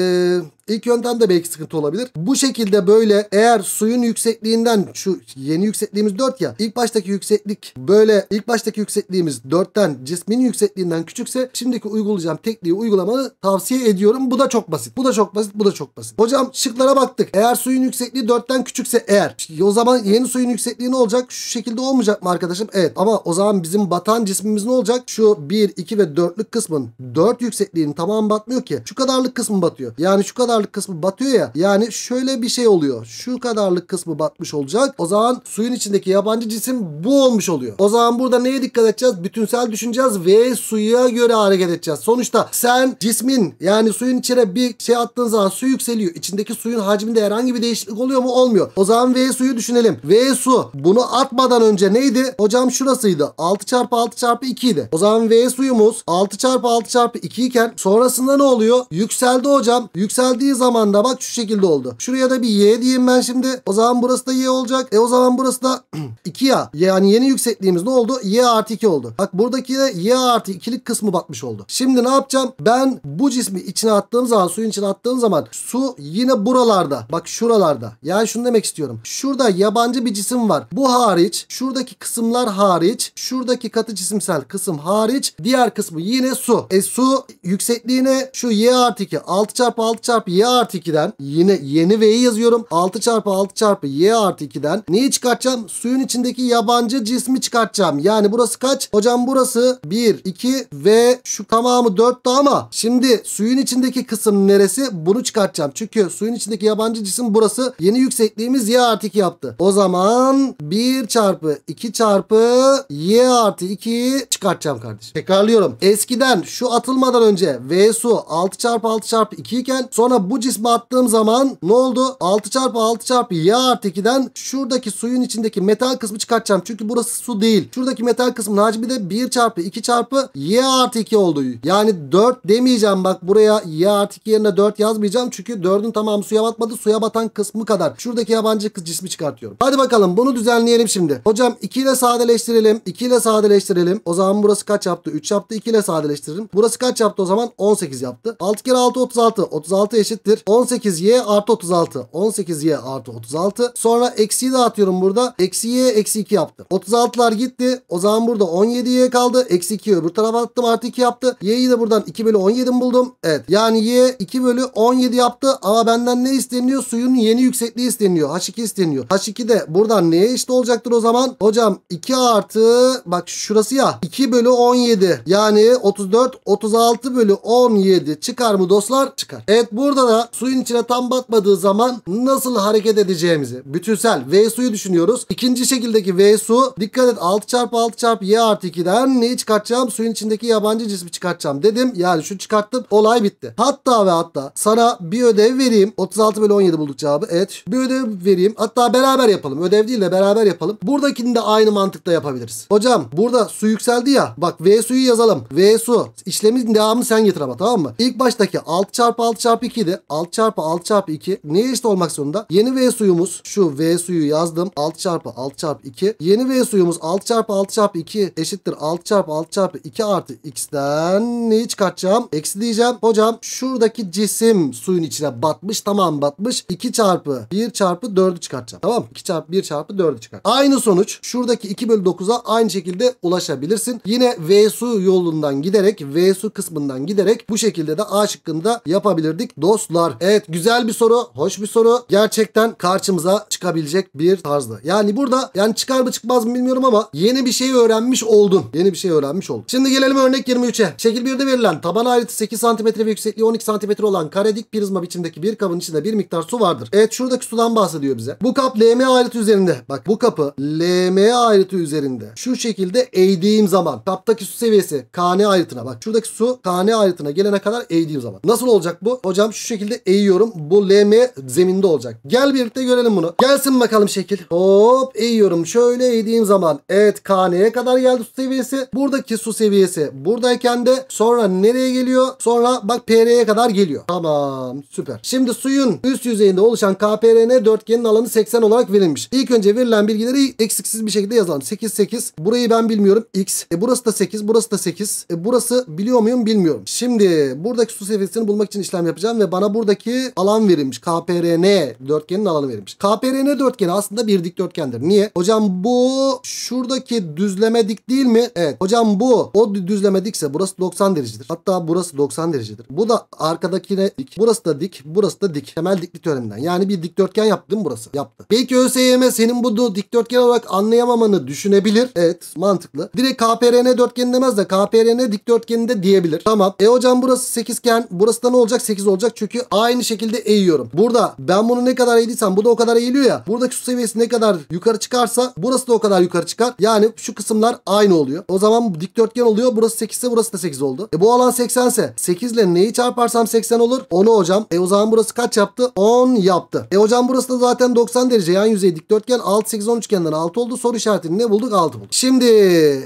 İlk de belki sıkıntı olabilir. Bu şekilde böyle eğer suyun yüksekliğinden şu yeni yüksekliğimiz 4 ya. ilk baştaki yükseklik böyle ilk baştaki yüksekliğimiz 4'ten cismin yüksekliğinden küçükse şimdiki uygulayacağım tekniği uygulamanı tavsiye ediyorum. Bu da çok basit. Bu da çok basit. Bu da çok basit. Hocam şıklara baktık. Eğer suyun yüksekliği 4'ten küçükse eğer o zaman yeni suyun yüksekliği ne olacak? Şu şekilde olmayacak mı arkadaşım? Evet ama o zaman bizim batan cismimiz ne olacak? Şu 1, 2 ve 4'lük kısmın 4 yüksekliğinin tamamı batmıyor ki. Şu kadarlık kısmı batıyor. Yani şu kadar kadarlık kısmı batıyor ya. Yani şöyle bir şey oluyor. Şu kadarlık kısmı batmış olacak. O zaman suyun içindeki yabancı cisim bu olmuş oluyor. O zaman burada neye dikkat edeceğiz? Bütünsel düşüneceğiz ve suya göre hareket edeceğiz. Sonuçta sen cismin yani suyun içine bir şey attığın zaman su yükseliyor. İçindeki suyun hacminde herhangi bir değişiklik oluyor mu? Olmuyor. O zaman V suyu düşünelim. V su bunu atmadan önce neydi? Hocam şurasıydı. 6 çarpı 6 çarpı 2 idi. O zaman V suyumuz 6 çarpı 6 çarpı 2 iken sonrasında ne oluyor? Yükseldi hocam. Yükseldi verdiği zaman da bak şu şekilde oldu. Şuraya da bir y diyeyim ben şimdi. O zaman burası da y olacak. E o zaman burası da 2 ya. Yani yeni yüksekliğimiz ne oldu? y artı 2 oldu. Bak buradaki de y artı 2'lik kısmı batmış oldu. Şimdi ne yapacağım? Ben bu cismi içine attığım zaman suyun içine attığım zaman su yine buralarda. Bak şuralarda. Yani şunu demek istiyorum. Şurada yabancı bir cisim var. Bu hariç şuradaki kısımlar hariç şuradaki katı cisimsel kısım hariç diğer kısmı yine su. E su yüksekliğine şu y artı 2 6 çarpı 6 çarpı y artı 2'den yine yeni v'yi yazıyorum. 6 çarpı 6 çarpı y artı 2'den neyi çıkartacağım? Suyun içindeki yabancı cismi çıkartacağım. Yani burası kaç? Hocam burası 1, 2 ve şu tamamı 4'tü ama şimdi suyun içindeki kısım neresi? Bunu çıkartacağım. Çünkü suyun içindeki yabancı cisim burası. Yeni yüksekliğimiz y artı 2 yaptı. O zaman 1 çarpı 2 çarpı y artı 2'yi çıkartacağım kardeşim. Tekrarlıyorum. Eskiden şu atılmadan önce v su 6 çarpı 6 çarpı 2 iken sonra bu cisme attığım zaman ne oldu? 6 çarpı 6 çarpı y artı 2'den şuradaki suyun içindeki metal kısmı çıkartacağım. Çünkü burası su değil. Şuradaki metal kısmın hacmi de 1 çarpı 2 çarpı y artı 2 oldu. Yani 4 demeyeceğim bak buraya y artı 2 yerine 4 yazmayacağım. Çünkü 4'ün tamamı suya batmadı. Suya batan kısmı kadar. Şuradaki yabancı kız cismi çıkartıyorum. Hadi bakalım bunu düzenleyelim şimdi. Hocam 2 ile sadeleştirelim. 2 ile sadeleştirelim. O zaman burası kaç yaptı? 3 yaptı. 2 ile sadeleştirelim. Burası kaç yaptı o zaman? 18 yaptı. 6 kere 6 36. 36 eşit eşittir. 18y artı 36. 18y artı 36. Sonra eksiyi dağıtıyorum burada. Eksi y eksi 2 yaptı. 36'lar gitti. O zaman burada 17y kaldı. Eksi 2'yi öbür tarafa attım. Artı 2 yaptı. y'yi de buradan 2 bölü 17 buldum. Evet. Yani y 2 bölü 17 yaptı. Ama benden ne isteniyor? Suyun yeni yüksekliği isteniyor. H2 isteniyor. H2 de buradan neye eşit olacaktır o zaman? Hocam 2 artı bak şurası ya. 2 bölü 17. Yani 34 36 bölü 17 çıkar mı dostlar? Çıkar. Evet burada Burada da suyun içine tam batmadığı zaman nasıl hareket edeceğimizi bütünsel V suyu düşünüyoruz. İkinci şekildeki V su dikkat et 6 çarpı 6 çarpı Y artı 2'den neyi çıkartacağım? Suyun içindeki yabancı cismi çıkartacağım dedim. Yani şu çıkarttım olay bitti. Hatta ve hatta sana bir ödev vereyim. 36 bölü 17 bulduk cevabı. Evet. Bir ödev vereyim. Hatta beraber yapalım. Ödev değil de beraber yapalım. Buradakini de aynı mantıkla yapabiliriz. Hocam burada su yükseldi ya. Bak V suyu yazalım. V su. İşlemin devamını sen getir ama tamam mı? İlk baştaki 6 çarpı 6 çarpı 2'ydi bölü alt çarpı alt çarpı 2 neye eşit olmak zorunda? Yeni V suyumuz şu V suyu yazdım. Alt çarpı alt çarpı 2. Yeni V suyumuz alt çarpı alt çarpı 2 eşittir. Alt çarpı alt çarpı 2 artı x'ten neyi çıkartacağım? Eksi diyeceğim. Hocam şuradaki cisim suyun içine batmış. Tamam batmış. 2 çarpı 1 çarpı 4'ü çıkartacağım. Tamam 2 çarpı 1 çarpı 4'ü çıkart. Aynı sonuç. Şuradaki 2 bölü 9'a aynı şekilde ulaşabilirsin. Yine V su yolundan giderek V su kısmından giderek bu şekilde de A şıkkında yapabilirdik. Dost dostlar. Evet güzel bir soru. Hoş bir soru. Gerçekten karşımıza çıkabilecek bir tarzda. Yani burada yani çıkar mı çıkmaz mı bilmiyorum ama yeni bir şey öğrenmiş oldun. Yeni bir şey öğrenmiş oldun. Şimdi gelelim örnek 23'e. Şekil 1'de verilen taban ayrıtı 8 cm ve yüksekliği 12 cm olan kare dik prizma biçimdeki bir kabın içinde bir miktar su vardır. Evet şuradaki sudan bahsediyor bize. Bu kap LM ayrıtı üzerinde. Bak bu kapı LM ayrıtı üzerinde. Şu şekilde eğdiğim zaman kaptaki su seviyesi KN ayrıtına bak. Şuradaki su KN ayrıtına gelene kadar eğdiğim zaman. Nasıl olacak bu? Hocam şu şekilde eğiyorum. Bu LM zeminde olacak. Gel birlikte görelim bunu. Gelsin bakalım şekil. Hop eğiyorum. Şöyle eğdiğim zaman evet KN'ye kadar geldi su seviyesi. Buradaki su seviyesi buradayken de sonra nereye geliyor? Sonra bak PR'ye kadar geliyor. Tamam süper. Şimdi suyun üst yüzeyinde oluşan KPRN dörtgenin alanı 80 olarak verilmiş. İlk önce verilen bilgileri eksiksiz bir şekilde yazalım. 8 8. Burayı ben bilmiyorum. X. E burası da 8. Burası da 8. E burası biliyor muyum bilmiyorum. Şimdi buradaki su seviyesini bulmak için işlem yapacağım ve bana buradaki alan verilmiş. KPRN dörtgenin alanı verilmiş. KPRN dörtgeni aslında bir dikdörtgendir. Niye? Hocam bu şuradaki düzleme dik değil mi? Evet. Hocam bu o düzleme dikse burası 90 derecedir. Hatta burası 90 derecedir. Bu da arkadakine dik. Burası da dik. Burası da dik. Temel diklik teoreminden. Yani bir dikdörtgen yaptı mı burası? Yaptı. Belki ÖSYM senin bu dikdörtgen olarak anlayamamanı düşünebilir. Evet. Mantıklı. Direkt KPRN dörtgen demez de KPRN dikdörtgeni de diyebilir. Tamam. E hocam burası 8 iken burası da ne olacak? 8 olacak. Çünkü aynı şekilde eğiyorum. Burada ben bunu ne kadar eğdiysem bu da o kadar eğiliyor ya. Buradaki su seviyesi ne kadar yukarı çıkarsa burası da o kadar yukarı çıkar. Yani şu kısımlar aynı oluyor. O zaman dikdörtgen oluyor. Burası 8 ise burası da 8 oldu. E bu alan 80 ise 8 ile neyi çarparsam 80 olur? Onu hocam. E o zaman burası kaç yaptı? 10 yaptı. E hocam burası da zaten 90 derece yan yüzey dikdörtgen. 6 8 10 üçgenden 6 oldu. Soru işaretini ne bulduk? 6 bulduk. Şimdi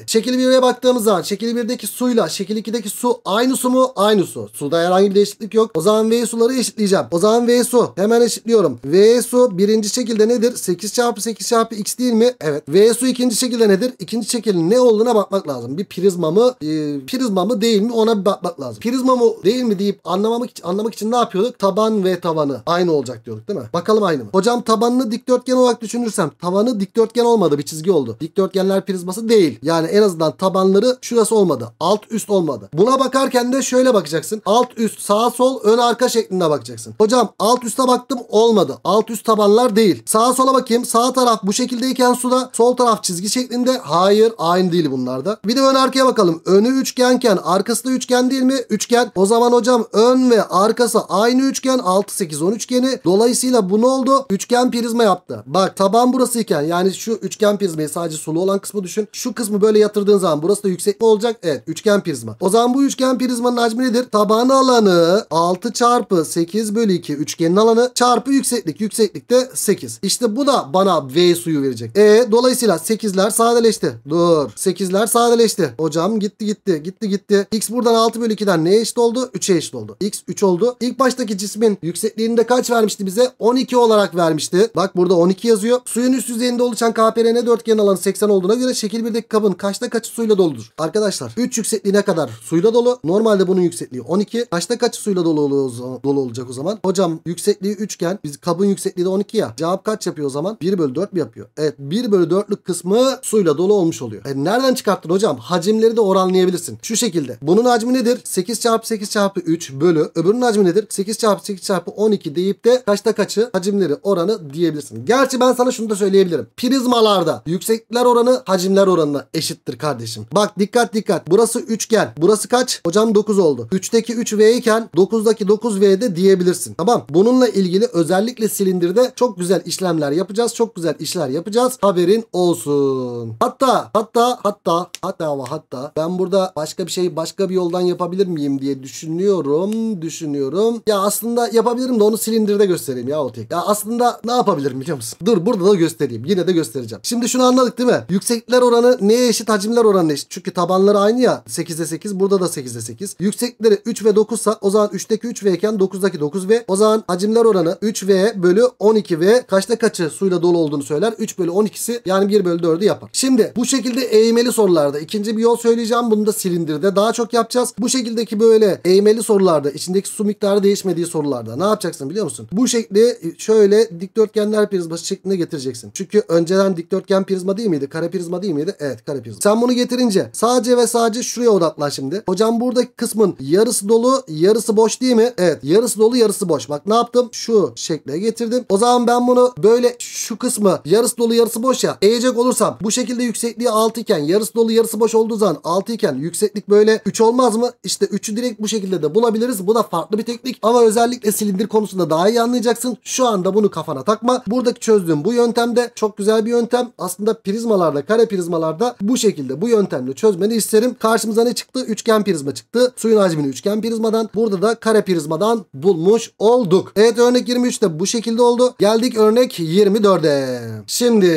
şekil 1'e baktığımız zaman şekil 1'deki suyla şekil 2'deki su aynı su mu? Aynı su. Suda herhangi bir değişiklik yok. O zaman V suları eşitleyeceğim. O zaman V su hemen eşitliyorum. V su birinci şekilde nedir? 8 çarpı 8 çarpı x değil mi? Evet. V su ikinci şekilde nedir? İkinci şekilin ne olduğuna bakmak lazım. Bir prizma mı? E, prizma mı değil mi? Ona bir bakmak lazım. Prizma mı değil mi deyip anlamamak için, anlamak için ne yapıyorduk? Taban ve tavanı aynı olacak diyorduk değil mi? Bakalım aynı mı? Hocam tabanını dikdörtgen olarak düşünürsem tavanı dikdörtgen olmadı. Bir çizgi oldu. Dikdörtgenler prizması değil. Yani en azından tabanları şurası olmadı. Alt üst olmadı. Buna bakarken de şöyle bakacaksın. Alt üst sağ sol ön arka şeklinde bakacaksın. Hocam alt üste baktım olmadı. Alt üst tabanlar değil. Sağa sola bakayım. Sağ taraf bu şekildeyken suda sol taraf çizgi şeklinde. Hayır aynı değil bunlarda. Bir de ön arkaya bakalım. Önü üçgenken arkası da üçgen değil mi? Üçgen. O zaman hocam ön ve arkası aynı üçgen. 6, 8, 10 üçgeni. Dolayısıyla bu ne oldu? Üçgen prizma yaptı. Bak taban burasıyken yani şu üçgen prizmayı sadece sulu olan kısmı düşün. Şu kısmı böyle yatırdığın zaman burası da yüksek mi olacak? Evet üçgen prizma. O zaman bu üçgen prizmanın hacmi nedir? Taban alanı 6 çarpı çarpı 8 bölü 2 üçgenin alanı çarpı yükseklik. Yükseklik de 8. İşte bu da bana V suyu verecek. E dolayısıyla 8'ler sadeleşti. Dur. 8'ler sadeleşti. Hocam gitti gitti gitti gitti. X buradan 6 bölü 2'den neye eşit oldu? 3'e eşit oldu. X 3 oldu. İlk baştaki cismin yüksekliğini de kaç vermişti bize? 12 olarak vermişti. Bak burada 12 yazıyor. Suyun üst yüzeyinde oluşan KPRN dörtgenin alanı 80 olduğuna göre şekil 1'deki kabın kaçta kaçı suyla doludur? Arkadaşlar 3 yüksekliğine kadar suyla dolu. Normalde bunun yüksekliği 12. Kaçta kaçı suyla dolu oluyor o zaman? dolu olacak o zaman. Hocam yüksekliği üçgen. Biz kabın yüksekliği de 12 ya. Cevap kaç yapıyor o zaman? 1 bölü 4 mi yapıyor? Evet 1 bölü 4'lük kısmı suyla dolu olmuş oluyor. E nereden çıkarttın hocam? Hacimleri de oranlayabilirsin. Şu şekilde. Bunun hacmi nedir? 8 çarpı 8 çarpı 3 bölü. Öbürünün hacmi nedir? 8 çarpı 8 çarpı 12 deyip de kaçta kaçı hacimleri oranı diyebilirsin. Gerçi ben sana şunu da söyleyebilirim. Prizmalarda yükseklikler oranı hacimler oranına eşittir kardeşim. Bak dikkat dikkat. Burası üçgen. Burası kaç? Hocam 9 oldu. 3'teki 3V iken 9'daki 9V de diyebilirsin. Tamam. Bununla ilgili özellikle silindirde çok güzel işlemler yapacağız. Çok güzel işler yapacağız. Haberin olsun. Hatta hatta hatta hatta ama hatta ben burada başka bir şey başka bir yoldan yapabilir miyim diye düşünüyorum. Düşünüyorum. Ya aslında yapabilirim de onu silindirde göstereyim ya o tek. Ya aslında ne yapabilirim biliyor musun? Dur burada da göstereyim. Yine de göstereceğim. Şimdi şunu anladık değil mi? Yükseklikler oranı neye eşit hacimler oranı eşit. Çünkü tabanları aynı ya. 8'de 8 burada da 8'de 8. Yükseklikleri 3 ve 9 sa o zaman 3'teki 3 v'yken oran 9'daki 9 ve O zaman hacimler oranı 3 V bölü 12 V. Kaçta kaçı suyla dolu olduğunu söyler. 3 bölü 12'si yani 1 bölü 4'ü yapar. Şimdi bu şekilde eğmeli sorularda ikinci bir yol söyleyeceğim. Bunu da silindirde daha çok yapacağız. Bu şekildeki böyle eğmeli sorularda içindeki su miktarı değişmediği sorularda ne yapacaksın biliyor musun? Bu şekli şöyle dikdörtgenler prizması şeklinde getireceksin. Çünkü önceden dikdörtgen prizma değil miydi? Kare prizma değil miydi? Evet kare prizma. Sen bunu getirince sadece ve sadece şuraya odaklan şimdi. Hocam buradaki kısmın yarısı dolu yarısı boş değil mi? Evet Evet yarısı dolu yarısı boş. Bak ne yaptım? Şu şekle getirdim. O zaman ben bunu böyle şu kısmı yarısı dolu yarısı boş ya. Eğecek olursam bu şekilde yüksekliği 6 iken yarısı dolu yarısı boş olduğu zaman 6 iken yükseklik böyle 3 olmaz mı? İşte 3'ü direkt bu şekilde de bulabiliriz. Bu da farklı bir teknik ama özellikle silindir konusunda daha iyi anlayacaksın. Şu anda bunu kafana takma. Buradaki çözdüğüm bu yöntemde çok güzel bir yöntem. Aslında prizmalarda kare prizmalarda bu şekilde bu yöntemle çözmeni isterim. Karşımıza ne çıktı? Üçgen prizma çıktı. Suyun hacmini üçgen prizmadan. Burada da kare prizmadan buradan bulmuş olduk. Evet örnek 23 de bu şekilde oldu. Geldik örnek 24'e. Şimdi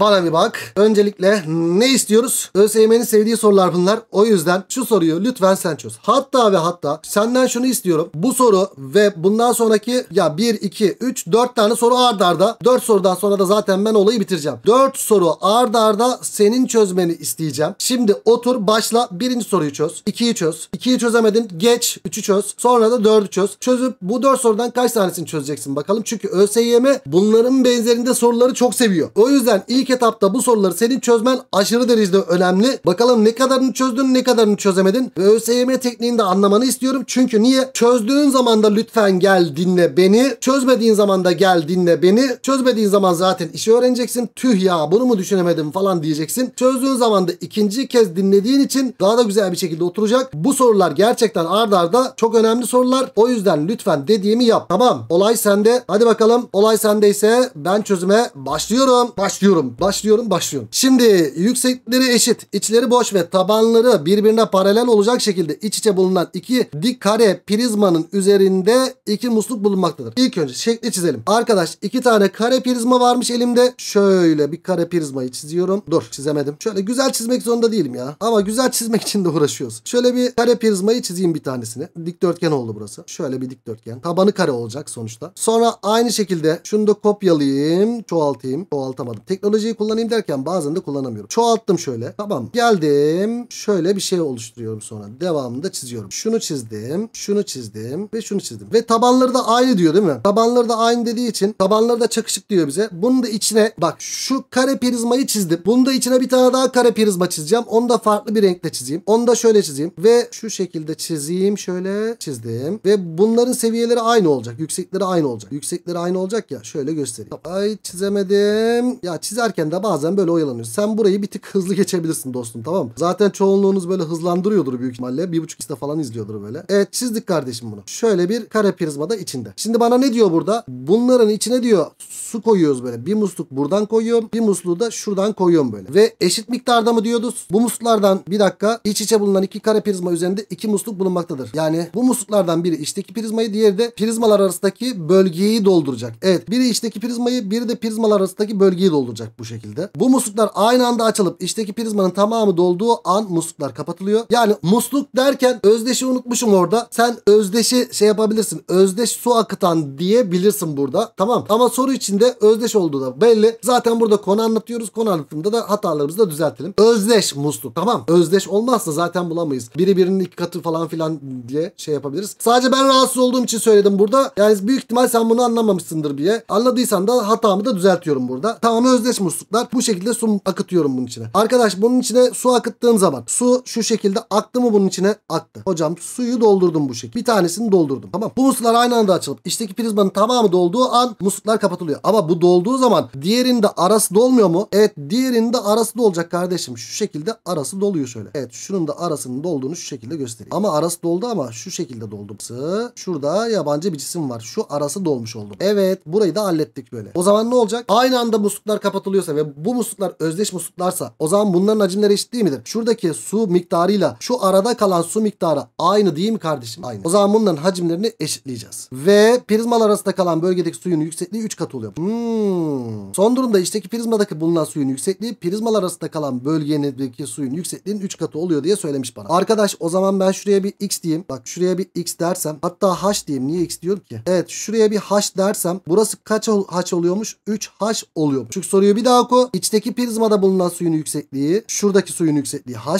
bana bir bak. Öncelikle ne istiyoruz? ÖSYM'nin sevdiği sorular bunlar. O yüzden şu soruyu lütfen sen çöz. Hatta ve hatta senden şunu istiyorum. Bu soru ve bundan sonraki ya 1, 2, 3, 4 tane soru ard arda. 4 sorudan sonra da zaten ben olayı bitireceğim. 4 soru ard arda senin çözmeni isteyeceğim. Şimdi otur başla. Birinci soruyu çöz. 2'yi çöz. 2'yi çözemedin. Geç. 3'ü çöz. Sonra da 4 4'ü çöz. Çözüp bu 4 sorudan kaç tanesini çözeceksin bakalım. Çünkü ÖSYM bunların benzerinde soruları çok seviyor. O yüzden ilk etapta bu soruları senin çözmen aşırı derecede önemli. Bakalım ne kadarını çözdün ne kadarını çözemedin. Ve ÖSYM tekniğini de anlamanı istiyorum. Çünkü niye? Çözdüğün zaman da lütfen gel dinle beni. Çözmediğin zaman da gel dinle beni. Çözmediğin zaman zaten işi öğreneceksin. Tüh ya bunu mu düşünemedim falan diyeceksin. Çözdüğün zaman da ikinci kez dinlediğin için daha da güzel bir şekilde oturacak. Bu sorular gerçekten ardarda arda çok önemli sorular vardır. O yüzden lütfen dediğimi yap. Tamam olay sende. Hadi bakalım olay sendeyse ben çözüme başlıyorum. Başlıyorum. Başlıyorum. Başlıyorum. Şimdi yüksekleri eşit. içleri boş ve tabanları birbirine paralel olacak şekilde iç içe bulunan iki dik kare prizmanın üzerinde iki musluk bulunmaktadır. İlk önce şekli çizelim. Arkadaş iki tane kare prizma varmış elimde. Şöyle bir kare prizmayı çiziyorum. Dur çizemedim. Şöyle güzel çizmek zorunda değilim ya. Ama güzel çizmek için de uğraşıyoruz. Şöyle bir kare prizmayı çizeyim bir tanesini. Dikdörtgen oldu burası burası. Şöyle bir dikdörtgen. Tabanı kare olacak sonuçta. Sonra aynı şekilde şunu da kopyalayayım. Çoğaltayım. Çoğaltamadım. Teknolojiyi kullanayım derken bazen de kullanamıyorum. Çoğalttım şöyle. Tamam. Geldim. Şöyle bir şey oluşturuyorum sonra. Devamını da çiziyorum. Şunu çizdim. Şunu çizdim. Ve şunu çizdim. Ve tabanları da aynı diyor değil mi? Tabanları da aynı dediği için tabanları da çakışık diyor bize. Bunun da içine bak şu kare prizmayı çizdim. Bunun da içine bir tane daha kare prizma çizeceğim. Onu da farklı bir renkle çizeyim. Onu da şöyle çizeyim. Ve şu şekilde çizeyim. Şöyle çizdim. Ve ve bunların seviyeleri aynı olacak. Yüksekleri aynı olacak. Yüksekleri aynı olacak ya. Şöyle göstereyim. Ay çizemedim. Ya çizerken de bazen böyle oyalanıyorsun. Sen burayı bir tık hızlı geçebilirsin dostum tamam mı? Zaten çoğunluğunuz böyle hızlandırıyordur büyük ihtimalle. Bir buçuk işte falan izliyordur böyle. Evet çizdik kardeşim bunu. Şöyle bir kare prizma da içinde. Şimdi bana ne diyor burada? Bunların içine diyor su koyuyoruz böyle. Bir musluk buradan koyuyorum. Bir musluğu da şuradan koyuyorum böyle. Ve eşit miktarda mı diyordu? Bu musluklardan bir dakika iç içe bulunan iki kare prizma üzerinde iki musluk bulunmaktadır. Yani bu musluklardan biri içteki prizmayı diğeri de prizmalar arasındaki bölgeyi dolduracak. Evet biri içteki prizmayı biri de prizmalar arasındaki bölgeyi dolduracak bu şekilde. Bu musluklar aynı anda açılıp içteki prizmanın tamamı dolduğu an musluklar kapatılıyor. Yani musluk derken özdeşi unutmuşum orada. Sen özdeşi şey yapabilirsin. Özdeş su akıtan diyebilirsin burada. Tamam ama soru içinde özdeş olduğu da belli. Zaten burada konu anlatıyoruz. Konu anlatımında da hatalarımızı da düzeltelim. Özdeş musluk tamam. Özdeş olmazsa zaten bulamayız. Biri birinin iki katı falan filan diye şey yapabiliriz. Sadece Sadece ben rahatsız olduğum için söyledim burada. Yani büyük ihtimal sen bunu anlamamışsındır diye. Anladıysan da hatamı da düzeltiyorum burada. Tamamı özdeş musluklar. Bu şekilde su akıtıyorum bunun içine. Arkadaş bunun içine su akıttığın zaman su şu şekilde aktı mı bunun içine? Aktı. Hocam suyu doldurdum bu şekilde. Bir tanesini doldurdum. Tamam. Bu musluklar aynı anda açılıp içteki prizmanın tamamı dolduğu an musluklar kapatılıyor. Ama bu dolduğu zaman diğerinde arası dolmuyor mu? Evet diğerinde arası dolacak kardeşim. Şu şekilde arası doluyor şöyle. Evet şunun da arasının dolduğunu şu şekilde göstereyim. Ama arası doldu ama şu şekilde doldu burası. Şurada yabancı bir cisim var. Şu arası dolmuş oldu. Evet burayı da hallettik böyle. O zaman ne olacak? Aynı anda musluklar kapatılıyorsa ve bu musluklar özdeş musluklarsa o zaman bunların hacimleri eşit değil midir? Şuradaki su miktarıyla şu arada kalan su miktarı aynı değil mi kardeşim? Aynı. O zaman bunların hacimlerini eşitleyeceğiz. Ve prizmalar arasında kalan bölgedeki suyun yüksekliği 3 katı oluyor. Hmm. Son durumda içteki prizmadaki bulunan suyun yüksekliği prizmalar arasında kalan bölgedeki suyun yüksekliğinin 3 katı oluyor diye söylemiş bana. Arkadaş o zaman ben şuraya bir x diyeyim. Bak şuraya bir x der dersem hatta h diyeyim niye x diyorum ki? Evet şuraya bir h dersem burası kaç h oluyormuş? 3h oluyor. Çünkü soruyu bir daha oku. İçteki prizmada bulunan suyun yüksekliği şuradaki suyun yüksekliği h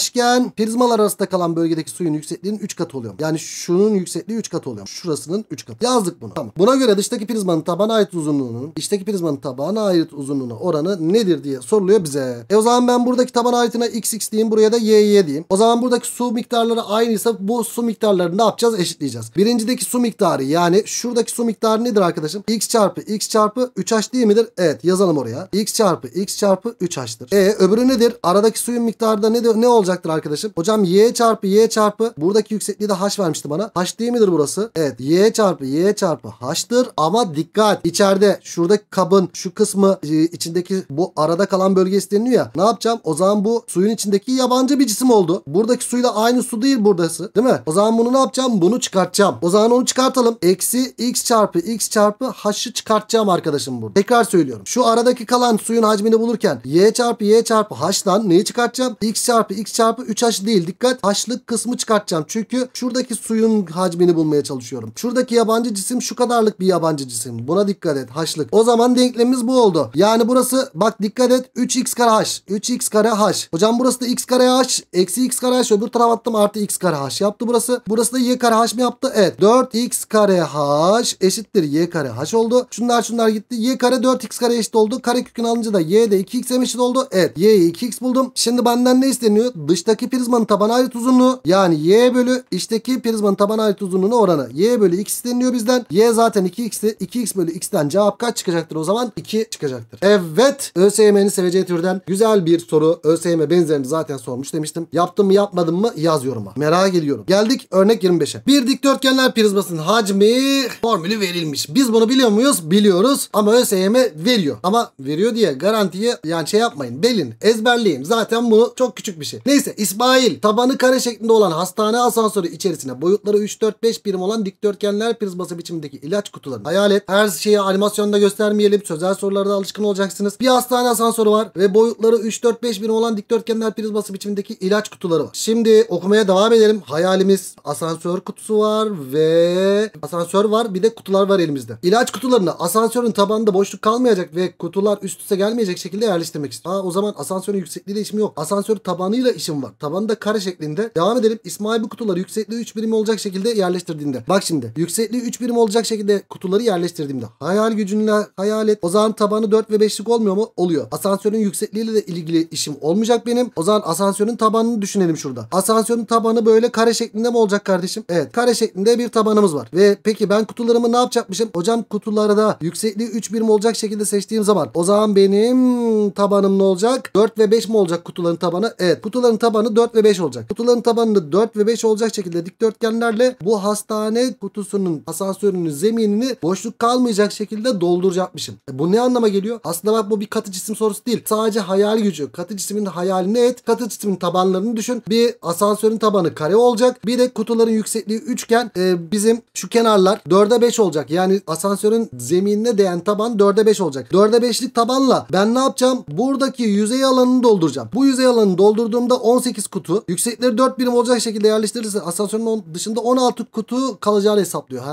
prizmalar arasında kalan bölgedeki suyun yüksekliğinin 3 katı oluyor. Yani şunun yüksekliği 3 katı oluyor. Şurasının 3 katı. Yazdık bunu. Tamam. Buna göre dıştaki prizmanın tabana ait uzunluğunun içteki prizmanın tabana ait uzunluğuna oranı nedir diye soruluyor bize. E o zaman ben buradaki taban aitine xx diyeyim buraya da yy diyeyim. O zaman buradaki su miktarları aynıysa bu su miktarlarını ne yapacağız? Eşitleyeceğiz yapacağız. Birincideki su miktarı yani şuradaki su miktarı nedir arkadaşım? X çarpı X çarpı 3H değil midir? Evet yazalım oraya. X çarpı X çarpı 3H'tır. E öbürü nedir? Aradaki suyun miktarı da ne ne olacaktır arkadaşım? Hocam Y çarpı Y çarpı buradaki yüksekliği de H vermişti bana. H değil midir burası? Evet Y çarpı Y çarpı H'tır ama dikkat içeride şuradaki kabın şu kısmı e, içindeki bu arada kalan bölge isteniyor ya. Ne yapacağım? O zaman bu suyun içindeki yabancı bir cisim oldu. Buradaki suyla aynı su değil buradası. Değil mi? O zaman bunu ne yapacağım? Bunu çıkartacağım çıkartacağım. O zaman onu çıkartalım. Eksi x çarpı x çarpı h'ı çıkartacağım arkadaşım burada. Tekrar söylüyorum. Şu aradaki kalan suyun hacmini bulurken y çarpı y çarpı h'dan neyi çıkartacağım? x çarpı x çarpı 3h değil. Dikkat h'lık kısmı çıkartacağım. Çünkü şuradaki suyun hacmini bulmaya çalışıyorum. Şuradaki yabancı cisim şu kadarlık bir yabancı cisim. Buna dikkat et h'lık. O zaman denklemimiz bu oldu. Yani burası bak dikkat et 3x kare h. 3x kare h. Hocam burası da x kare h. Eksi x kare h. Öbür taraf attım artı x kare h yaptı burası. Burası da y kare h mi yaptı? yaptı? Evet. 4x kare h eşittir y kare h oldu. Şunlar şunlar gitti. y kare 4x kare eşit oldu. Kare kökünü alınca da y de 2x'e eşit oldu. Evet. y'yi 2x buldum. Şimdi benden ne isteniyor? Dıştaki prizmanın taban ait uzunluğu yani y bölü içteki prizmanın taban ait uzunluğuna oranı. y bölü x isteniyor bizden. y zaten 2x'ti. 2x bölü x'ten cevap kaç çıkacaktır o zaman? 2 çıkacaktır. Evet. ÖSYM'nin seveceği türden güzel bir soru. ÖSYM benzerini zaten sormuş demiştim. Yaptım mı yapmadım mı yaz yoruma. Merak ediyorum. Geldik örnek 25'e. Bir dikdört Dikdörtgenler prizmasının hacmi formülü verilmiş. Biz bunu biliyor muyuz? Biliyoruz ama ÖSYM veriyor. Ama veriyor diye garantiye yani şey yapmayın. Belin, ezberleyin. Zaten bu çok küçük bir şey. Neyse İsmail tabanı kare şeklinde olan hastane asansörü içerisine boyutları 3, 4, 5 birim olan dikdörtgenler prizması biçimindeki ilaç kutularını hayal et. Her şeyi animasyonda göstermeyelim. Sözel sorularda alışkın olacaksınız. Bir hastane asansörü var ve boyutları 3, 4, 5 birim olan dikdörtgenler prizması biçimindeki ilaç kutuları var. Şimdi okumaya devam edelim. Hayalimiz asansör kutusu var var ve asansör var bir de kutular var elimizde. İlaç kutularını asansörün tabanında boşluk kalmayacak ve kutular üst üste gelmeyecek şekilde yerleştirmek istiyorum. Aa o zaman asansörün yüksekliği de işim yok. Asansör tabanıyla işim var. tabanda kare şeklinde. Devam edelim. İsmail bu kutuları yüksekliği 3 birim olacak şekilde yerleştirdiğinde. Bak şimdi yüksekliği 3 birim olacak şekilde kutuları yerleştirdiğimde. Hayal gücünle hayal et. O zaman tabanı 4 ve 5'lik olmuyor mu? Oluyor. Asansörün yüksekliğiyle de ilgili işim olmayacak benim. O zaman asansörün tabanını düşünelim şurada. Asansörün tabanı böyle kare şeklinde mi olacak kardeşim? Evet kare şeklinde şeklinde bir tabanımız var. Ve peki ben kutularımı ne yapacakmışım? Hocam kutuları da yüksekliği 3 birim olacak şekilde seçtiğim zaman o zaman benim tabanım ne olacak? 4 ve 5 mi olacak kutuların tabanı? Evet kutuların tabanı 4 ve 5 olacak. Kutuların tabanını 4 ve 5 olacak şekilde dikdörtgenlerle bu hastane kutusunun asansörünün zeminini boşluk kalmayacak şekilde dolduracakmışım. E bu ne anlama geliyor? Aslında bak bu bir katı cisim sorusu değil. Sadece hayal gücü. Katı cismin hayalini et. Katı cismin tabanlarını düşün. Bir asansörün tabanı kare olacak. Bir de kutuların yüksekliği üçgen e, bizim şu kenarlar 4'e 5 olacak. Yani asansörün zeminine değen taban 4'e 5 olacak. 4'e 5'lik tabanla ben ne yapacağım? Buradaki yüzey alanını dolduracağım. Bu yüzey alanını doldurduğumda 18 kutu. Yüksekleri 4 birim olacak şekilde yerleştirirse asansörün dışında 16 kutu kalacağını hesaplıyor. He.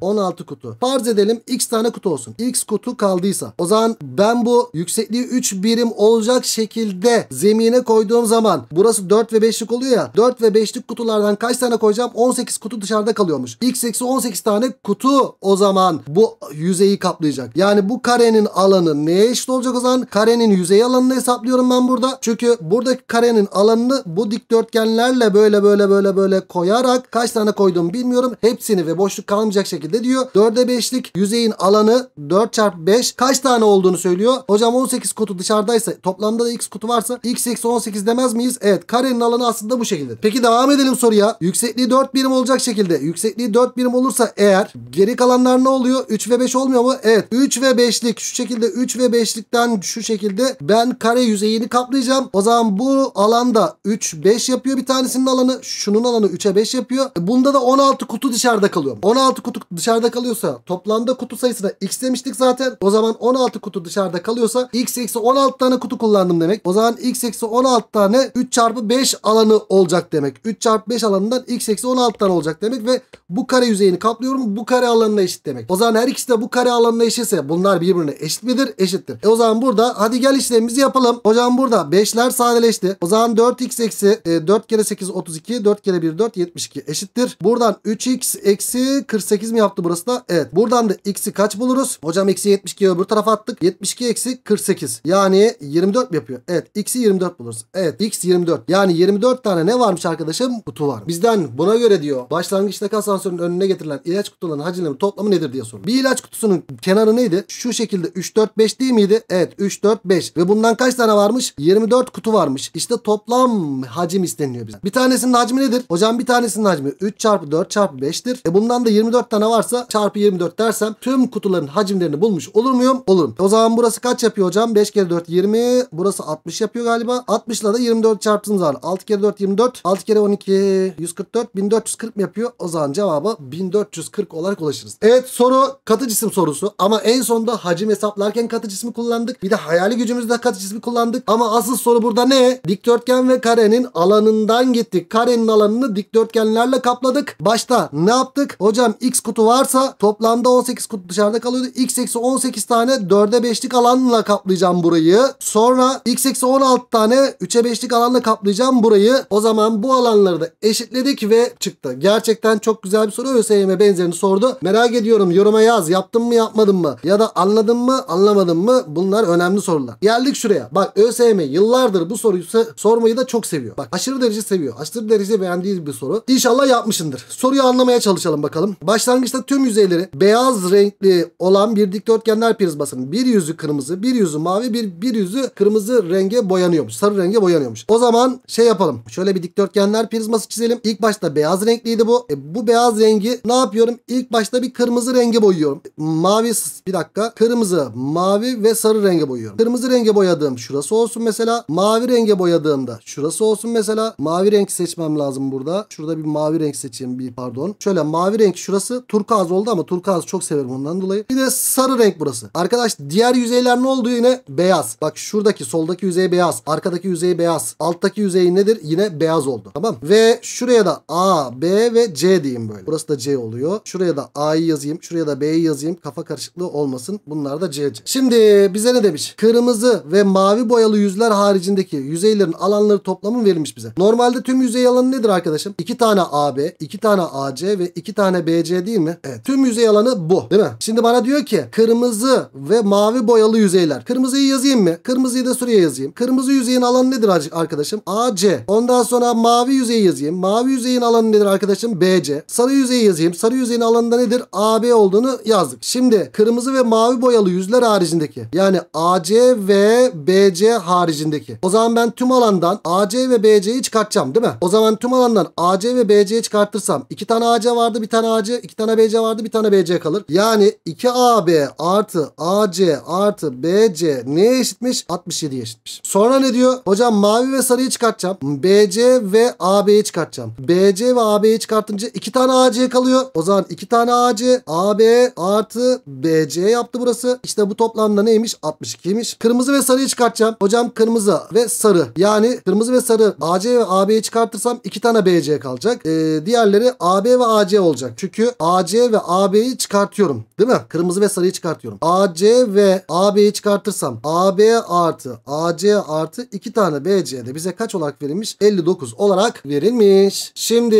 16 kutu. Farz edelim x tane kutu olsun. X kutu kaldıysa. O zaman ben bu yüksekliği 3 birim olacak şekilde zemine koyduğum zaman burası 4 ve 5'lik oluyor ya. 4 ve 5'lik kutulardan kaç tane koyacağım? 18 18 kutu dışarıda kalıyormuş. X eksi 18 tane kutu o zaman bu yüzeyi kaplayacak. Yani bu karenin alanı neye eşit olacak o zaman? Karenin yüzey alanını hesaplıyorum ben burada. Çünkü buradaki karenin alanını bu dikdörtgenlerle böyle böyle böyle böyle koyarak kaç tane koydum bilmiyorum. Hepsini ve boşluk kalmayacak şekilde diyor. 4'e 5'lik yüzeyin alanı 4 çarpı 5 kaç tane olduğunu söylüyor. Hocam 18 kutu dışarıdaysa toplamda da x kutu varsa x eksi 18 demez miyiz? Evet karenin alanı aslında bu şekilde. Peki devam edelim soruya. Yüksekliği 4 birim olacak şekilde yüksekliği 4 birim olursa eğer geri kalanlar ne oluyor? 3 ve 5 olmuyor mu? Evet 3 ve 5'lik şu şekilde 3 ve 5'likten şu şekilde ben kare yüzeyini kaplayacağım. O zaman bu alanda 3 5 yapıyor bir tanesinin alanı. Şunun alanı 3'e 5 yapıyor. E, bunda da 16 kutu dışarıda kalıyor. 16 kutu dışarıda kalıyorsa toplamda kutu sayısına x demiştik zaten. O zaman 16 kutu dışarıda kalıyorsa x eksi 16 tane kutu kullandım demek. O zaman x eksi 16 tane 3 çarpı 5 alanı olacak demek. 3 çarpı 5 alanından x eksi 16 tane tane olacak demek ve bu kare yüzeyini kaplıyorum. Bu kare alanına eşit demek. O zaman her ikisi de bu kare alanına eşitse bunlar birbirine eşit midir? Eşittir. E o zaman burada hadi gel işlemimizi yapalım. Hocam burada 5'ler sadeleşti. O zaman 4x eksi 4 e, kere 8 32 4 kere 1 4 72 eşittir. Buradan 3x eksi 48 mi yaptı burası da? Evet. Buradan da x'i kaç buluruz? Hocam eksi 72'yi öbür tarafa attık. 72 eksi 48. Yani 24 mi yapıyor? Evet. X'i 24 buluruz. Evet. X 24. Yani 24 tane ne varmış arkadaşım? Kutu var. Bizden buna göre diyor soruyor. Başlangıçtaki asansörün önüne getirilen ilaç kutularının hacimleri toplamı nedir diye soruyor. Bir ilaç kutusunun kenarı neydi? Şu şekilde 3 4 5 değil miydi? Evet 3 4 5 ve bundan kaç tane varmış? 24 kutu varmış. İşte toplam hacim isteniyor bize. Bir tanesinin hacmi nedir? Hocam bir tanesinin hacmi 3 çarpı 4 çarpı 5'tir. E bundan da 24 tane varsa çarpı 24 dersem tüm kutuların hacimlerini bulmuş olur muyum? Olurum. E o zaman burası kaç yapıyor hocam? 5 kere 4 20. Burası 60 yapıyor galiba. 60 ile de 24 çarptığımız var. 6 kere 4 24. 6 kere 12 144 1440 1440 mı yapıyor? O zaman cevabı 1440 olarak ulaşırız. Evet soru katı cisim sorusu ama en sonda hacim hesaplarken katı cismi kullandık. Bir de hayali gücümüzde katı cismi kullandık. Ama asıl soru burada ne? Dikdörtgen ve karenin alanından gittik. Karenin alanını dikdörtgenlerle kapladık. Başta ne yaptık? Hocam x kutu varsa toplamda 18 kutu dışarıda kalıyordu. x eksi 18 tane 4'e 5'lik alanla kaplayacağım burayı. Sonra x eksi 16 tane 3'e 5'lik alanla kaplayacağım burayı. O zaman bu alanları da eşitledik ve çıktı. Gerçekten çok güzel bir soru ÖSYM benzerini sordu. Merak ediyorum yoruma yaz yaptın mı yapmadın mı? Ya da anladın mı anlamadın mı? Bunlar önemli sorular. Geldik şuraya. Bak ÖSYM yıllardır bu soruyu sormayı da çok seviyor. Bak aşırı derece seviyor. Aşırı derece beğendiği bir soru. İnşallah yapmışındır. Soruyu anlamaya çalışalım bakalım. Başlangıçta tüm yüzeyleri beyaz renkli olan bir dikdörtgenler prizmasının bir yüzü kırmızı, bir yüzü mavi, bir, bir yüzü kırmızı renge boyanıyormuş. Sarı renge boyanıyormuş. O zaman şey yapalım. Şöyle bir dikdörtgenler prizması çizelim. İlk başta beyaz renkli renkliydi bu. E, bu beyaz rengi ne yapıyorum? İlk başta bir kırmızı renge boyuyorum. Mavi bir dakika. Kırmızı, mavi ve sarı renge boyuyorum. Kırmızı renge boyadığım şurası olsun mesela. Mavi renge boyadığımda şurası olsun mesela. Mavi renk seçmem lazım burada. Şurada bir mavi renk seçeyim bir pardon. Şöyle mavi renk şurası turkuaz oldu ama turkuaz çok severim ondan dolayı. Bir de sarı renk burası. Arkadaş diğer yüzeyler ne oldu yine? Beyaz. Bak şuradaki soldaki yüzey beyaz. Arkadaki yüzey beyaz. Alttaki yüzey nedir? Yine beyaz oldu. Tamam. Ve şuraya da A, B e ve C diyeyim böyle. Burası da C oluyor. Şuraya da A'yı yazayım. Şuraya da B'yi yazayım. Kafa karışıklığı olmasın. Bunlar da C, C. Şimdi bize ne demiş? Kırmızı ve mavi boyalı yüzler haricindeki yüzeylerin alanları toplamı verilmiş bize. Normalde tüm yüzey alanı nedir arkadaşım? 2 tane AB, 2 tane AC ve 2 tane BC değil mi? Evet. Tüm yüzey alanı bu değil mi? Şimdi bana diyor ki kırmızı ve mavi boyalı yüzeyler. Kırmızıyı yazayım mı? Kırmızıyı da şuraya yazayım. Kırmızı yüzeyin alanı nedir arkadaşım? AC. Ondan sonra mavi yüzeyi yazayım. Mavi yüzeyin alanı nedir arkadaşım? arkadaşım BC. Sarı yüzeyi yazayım. Sarı yüzeyin alanında nedir? AB olduğunu yazdık. Şimdi kırmızı ve mavi boyalı yüzler haricindeki yani AC ve BC haricindeki. O zaman ben tüm alandan AC ve BC'yi çıkartacağım değil mi? O zaman tüm alandan AC ve BC'yi çıkartırsam iki tane AC vardı bir tane AC iki tane BC vardı bir tane BC kalır. Yani 2AB artı AC artı BC neye eşitmiş? 67'ye eşitmiş. Sonra ne diyor? Hocam mavi ve sarıyı çıkartacağım. BC ve AB'yi çıkartacağım. BC ve AB AB'yi çıkartınca 2 tane AC kalıyor. O zaman 2 tane AC AB artı BC yaptı burası. İşte bu toplamda neymiş? 62'ymiş. Kırmızı ve sarıyı çıkartacağım. Hocam kırmızı ve sarı. Yani kırmızı ve sarı AC ve AB'yi çıkartırsam 2 tane BC kalacak. Ee, diğerleri AB ve AC olacak. Çünkü AC ve AB'yi çıkartıyorum. Değil mi? Kırmızı ve sarıyı çıkartıyorum. AC ve AB'yi çıkartırsam AB artı AC artı 2 tane BC de bize kaç olarak verilmiş? 59 olarak verilmiş. Şimdi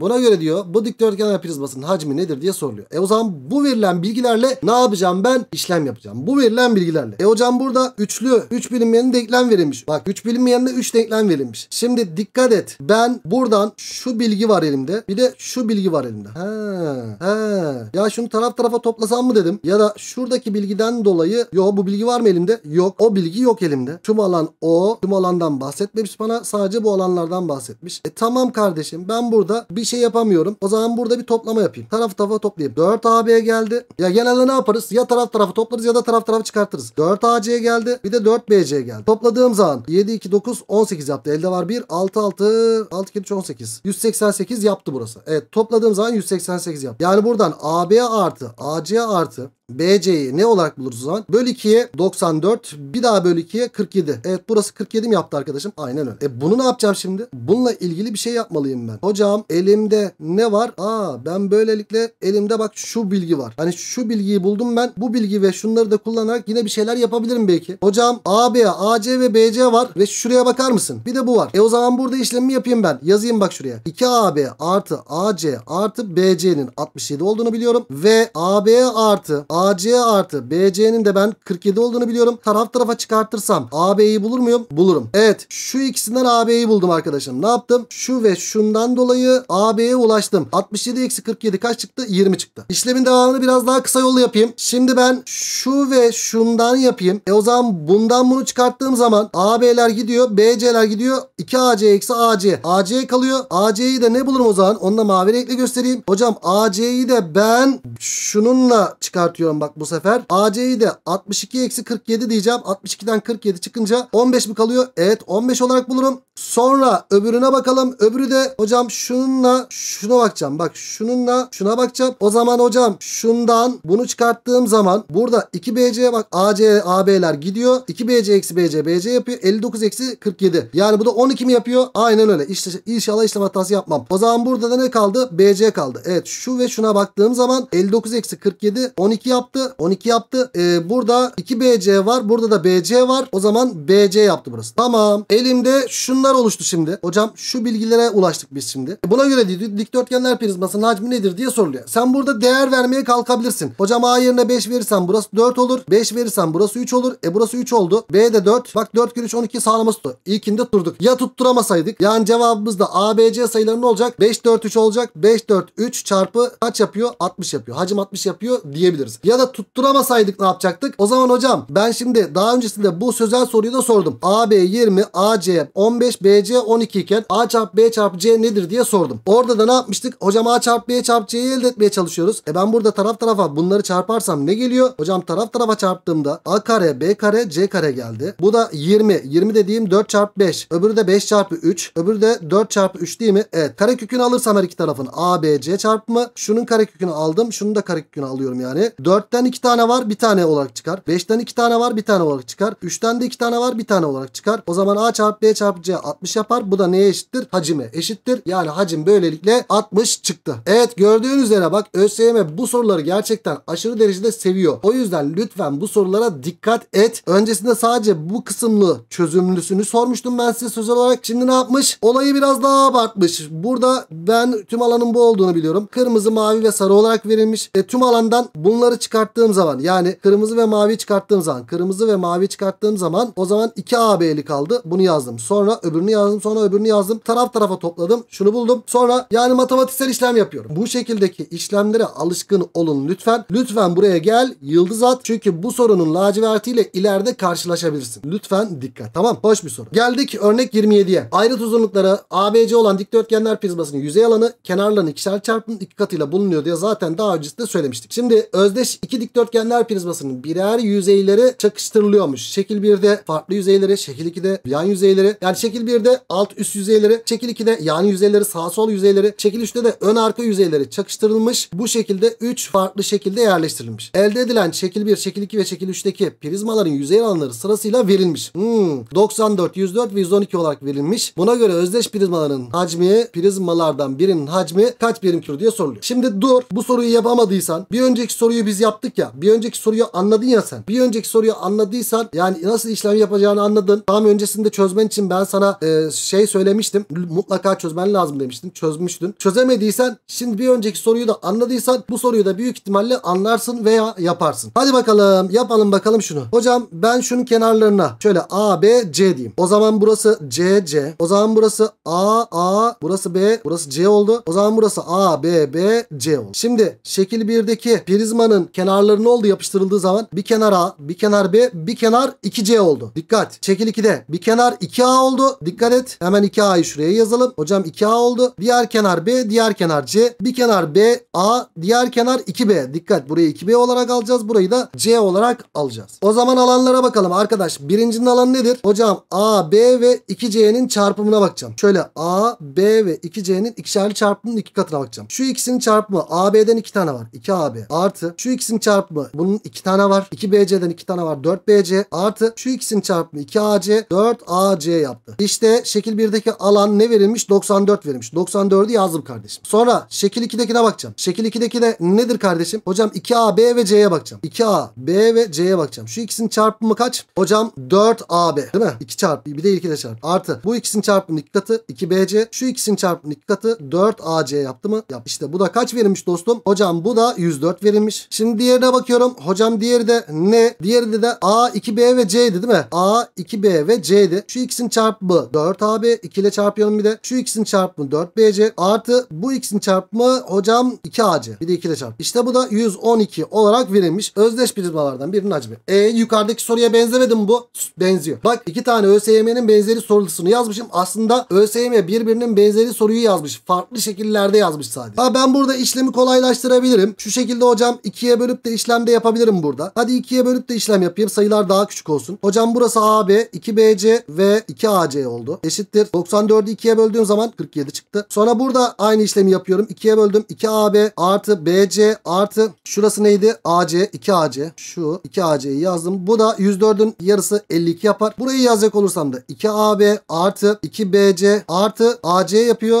buna göre diyor bu dikdörtgen prizmasının hacmi nedir diye soruluyor. E o zaman bu verilen bilgilerle ne yapacağım ben? İşlem yapacağım. Bu verilen bilgilerle. E hocam burada üçlü 3 üç bilinmeyenin denklem verilmiş. Bak 3 bilinmeyenine 3 denklem verilmiş. Şimdi dikkat et. Ben buradan şu bilgi var elimde. Bir de şu bilgi var elimde. He. He. Ya şunu taraf tarafa toplasam mı dedim. Ya da şuradaki bilgiden dolayı yo bu bilgi var mı elimde? Yok. O bilgi yok elimde. Tüm alan o. Tüm alandan bahsetmemiş bana. Sadece bu alanlardan bahsetmiş. E tamam kardeşim ben burada bir şey yapamıyorum. O zaman burada bir toplama yapayım. Taraf tarafa toplayayım. 4 AB'ye geldi. Ya genelde ne yaparız? Ya taraf tarafı toplarız ya da taraf tarafı çıkartırız. 4 AC'ye geldi. Bir de 4 BC'ye geldi. Topladığım zaman 7, 2, 9, 18 yaptı. Elde var 1, 6, 6, 6, 2, 3, 18. 188 yaptı burası. Evet topladığım zaman 188 yaptı. Yani buradan AB'ye artı, AC'ye artı BC'yi ne olarak buluruz o zaman? Böl 2'ye 94 bir daha böl 2'ye 47. Evet burası 47 mi yaptı arkadaşım? Aynen öyle. E bunu ne yapacağım şimdi? Bununla ilgili bir şey yapmalıyım ben. Hocam elimde ne var? Aa ben böylelikle elimde bak şu bilgi var. Hani şu bilgiyi buldum ben. Bu bilgi ve şunları da kullanarak yine bir şeyler yapabilirim belki. Hocam AB, AC ve BC var ve şuraya bakar mısın? Bir de bu var. E o zaman burada işlemi yapayım ben. Yazayım bak şuraya. 2AB artı AC artı BC'nin 67 olduğunu biliyorum ve AB artı A AC artı BC'nin de ben 47 olduğunu biliyorum. Taraf tarafa çıkartırsam AB'yi bulur muyum? Bulurum. Evet şu ikisinden AB'yi buldum arkadaşım. Ne yaptım? Şu ve şundan dolayı AB'ye ulaştım. 67 eksi 47 kaç çıktı? 20 çıktı. İşlemin devamını biraz daha kısa yolla yapayım. Şimdi ben şu ve şundan yapayım. E o zaman bundan bunu çıkarttığım zaman AB'ler gidiyor. BC'ler gidiyor. 2AC eksi AC. AC kalıyor. AC'yi de ne bulurum o zaman? Onu da mavi renkle göstereyim. Hocam AC'yi de ben şununla çıkartıyorum yazıyorum bak bu sefer. AC'yi de 62-47 diyeceğim. 62'den 47 çıkınca 15 mi kalıyor? Evet 15 olarak bulurum. Sonra öbürüne bakalım. Öbürü de hocam şununla şuna bakacağım. Bak şununla şuna bakacağım. O zaman hocam şundan bunu çıkarttığım zaman burada 2BC'ye bak AC AB'ler gidiyor. 2BC eksi BC BC yapıyor. 59 eksi 47. Yani bu da 12 mi yapıyor? Aynen öyle. İşte, inşallah işlem hatası yapmam. O zaman burada da ne kaldı? BC kaldı. Evet şu ve şuna baktığım zaman 59 eksi 47 12 yaptı. 12 yaptı. Ee, burada 2BC var. Burada da BC var. O zaman BC yaptı burası. Tamam. Elimde şunlar oluştu şimdi. Hocam şu bilgilere ulaştık biz şimdi. E, buna göre diyor dikdörtgenler prizmasının hacmi nedir diye soruluyor. Sen burada değer vermeye kalkabilirsin. Hocam A yerine 5 verirsen burası 4 olur. 5 verirsen burası 3 olur. E burası 3 oldu. B de 4. Bak 4 3 12 sağlaması tuttu. İlkinde turduk. Ya tutturamasaydık. Yani cevabımız da A, B, C sayıları ne olacak? 5, 4, 3 olacak. 5, 4, 3 çarpı kaç yapıyor? 60 yapıyor. Hacim 60 yapıyor diyebiliriz. Ya da tutturamasaydık ne yapacaktık? O zaman hocam ben şimdi daha öncesinde bu sözel soruyu da sordum. AB 20, AC 15, BC 12 iken A çarpı B çarpı C nedir diye sordum. Orada da ne yapmıştık? Hocam A çarpı B çarpı C'yi elde etmeye çalışıyoruz. E ben burada taraf tarafa bunları çarparsam ne geliyor? Hocam taraf tarafa çarptığımda A kare, B kare, C kare geldi. Bu da 20. 20 dediğim 4 çarpı 5. Öbürü de 5 çarpı 3. Öbürü de 4 çarpı 3 değil mi? Evet. Kare kökünü alırsam her iki tarafın A, B, C çarpımı. Şunun kare kökünü aldım. Şunun da kare kökünü alıyorum yani. 4 4'ten 2 tane var bir tane olarak çıkar. 5'ten 2 tane var bir tane olarak çıkar. 3'ten de 2 tane var bir tane olarak çıkar. O zaman A çarpı B çarpı C 60 yapar. Bu da neye eşittir? Hacime eşittir. Yani hacim böylelikle 60 çıktı. Evet gördüğünüz üzere bak ÖSYM bu soruları gerçekten aşırı derecede seviyor. O yüzden lütfen bu sorulara dikkat et. Öncesinde sadece bu kısımlı çözümlüsünü sormuştum ben size sözel olarak. Şimdi ne yapmış? Olayı biraz daha abartmış. Burada ben tüm alanın bu olduğunu biliyorum. Kırmızı, mavi ve sarı olarak verilmiş. E, tüm alandan bunları çıkarttığım zaman yani kırmızı ve mavi çıkarttığım zaman kırmızı ve mavi çıkarttığım zaman o zaman 2 AB'li kaldı. Bunu yazdım. Sonra öbürünü yazdım. Sonra öbürünü yazdım. Taraf tarafa topladım. Şunu buldum. Sonra yani matematiksel işlem yapıyorum. Bu şekildeki işlemlere alışkın olun lütfen. Lütfen buraya gel. Yıldız at. Çünkü bu sorunun lacivertiyle ileride karşılaşabilirsin. Lütfen dikkat. Tamam. Hoş bir soru. Geldik örnek 27'ye. Ayrıt uzunlukları ABC olan dikdörtgenler prizmasının yüzey alanı kenarlarının ikişer çarpımın iki katıyla bulunuyor diye zaten daha öncesinde söylemiştik. Şimdi özdeş neymiş? İki dikdörtgenler prizmasının birer yüzeyleri çakıştırılıyormuş. Şekil 1'de farklı yüzeyleri, şekil 2'de yan yüzeyleri. Yani şekil 1'de alt üst yüzeyleri, şekil 2'de yan yüzeyleri, sağ sol yüzeyleri, şekil 3'te de ön arka yüzeyleri çakıştırılmış. Bu şekilde 3 farklı şekilde yerleştirilmiş. Elde edilen şekil 1, şekil 2 ve şekil 3'teki prizmaların yüzey alanları sırasıyla verilmiş. Hmm, 94, 104 ve 112 olarak verilmiş. Buna göre özdeş prizmaların hacmi, prizmalardan birinin hacmi kaç birim kilo diye soruluyor. Şimdi dur bu soruyu yapamadıysan bir önceki soruyu biz yaptık ya. Bir önceki soruyu anladın ya sen. Bir önceki soruyu anladıysan yani nasıl işlem yapacağını anladın. Tam öncesinde çözmen için ben sana e, şey söylemiştim. Mutlaka çözmen lazım demiştim. Çözmüştün. Çözemediysen şimdi bir önceki soruyu da anladıysan bu soruyu da büyük ihtimalle anlarsın veya yaparsın. Hadi bakalım yapalım bakalım şunu. Hocam ben şunun kenarlarına şöyle A, B, C diyeyim. O zaman burası C, C. O zaman burası A, A. Burası B, burası C oldu. O zaman burası A, B, B, C oldu. Şimdi şekil 1'deki prizmanın kenarlarının oldu yapıştırıldığı zaman bir kenar A, bir kenar B, bir kenar 2C oldu. Dikkat. Şekil 2'de bir kenar 2A oldu. Dikkat et. Hemen 2A'yı şuraya yazalım. Hocam 2A oldu. Diğer kenar B, diğer kenar C. Bir kenar B, A, diğer kenar 2B. Dikkat. Burayı 2B olarak alacağız. Burayı da C olarak alacağız. O zaman alanlara bakalım arkadaş. Birincinin alanı nedir? Hocam A, B ve 2C'nin çarpımına bakacağım. Şöyle A, B ve 2C'nin ikişerli çarpımının iki katına bakacağım. Şu ikisinin çarpımı AB'den iki tane var. 2AB artı şu ikisinin çarpımı. Bunun iki tane var. 2BC'den iki tane var. 4BC artı şu ikisinin çarpımı 2AC 4AC yaptı. İşte şekil 1'deki alan ne verilmiş? 94 verilmiş. 94'ü yazdım kardeşim. Sonra şekil 2'dekine bakacağım. Şekil 2'deki de nedir kardeşim? Hocam 2A, B ve C'ye bakacağım. 2A, B ve C'ye bakacağım. Şu ikisinin çarpımı kaç? Hocam 4AB değil mi? 2 çarp. bir de ilk de çarp. Artı bu ikisinin çarpımının iki katı 2BC. Şu ikisinin çarpımının iki katı 4AC yaptı mı? Yap. İşte bu da kaç verilmiş dostum? Hocam bu da 104 verilmiş. Şimdi Şimdi diğerine bakıyorum. Hocam diğeri de ne? Diğeri de, de A, 2B ve C'ydi değil mi? A, 2B ve C'ydi. Şu x'in çarpımı 4AB. 2 ile çarpıyorum bir de. Şu x'in çarpımı 4BC. Artı bu x'in çarpımı hocam 2AC. Bir de 2 ile çarp. İşte bu da 112 olarak verilmiş. Özdeş prizmalardan birinin hacmi. E yukarıdaki soruya benzemedi mi bu? Benziyor. Bak iki tane ÖSYM'nin benzeri sorusunu yazmışım. Aslında ÖSYM birbirinin benzeri soruyu yazmış. Farklı şekillerde yazmış sadece. Ha ben burada işlemi kolaylaştırabilirim. Şu şekilde hocam 2 ikiye bölüp de işlem de yapabilirim burada. Hadi ikiye bölüp de işlem yapayım. Sayılar daha küçük olsun. Hocam burası AB, 2BC ve 2AC oldu. Eşittir. 94'ü 2'ye böldüğüm zaman 47 çıktı. Sonra burada aynı işlemi yapıyorum. 2'ye böldüm. 2AB artı BC artı şurası neydi? AC, 2AC. Şu 2AC'yi yazdım. Bu da 104'ün yarısı 52 yapar. Burayı yazacak olursam da 2AB artı 2BC artı AC yapıyor.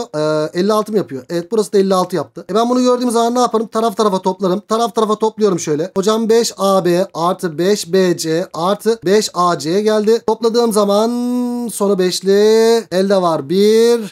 Ee, 56 mı yapıyor? Evet burası da 56 yaptı. E ben bunu gördüğüm zaman ne yaparım? Taraf tarafa toplarım. Taraf tarafa topluyorum şöyle. Hocam 5AB artı 5BC artı 5AC'ye geldi. Topladığım zaman sonu 5'li elde var 1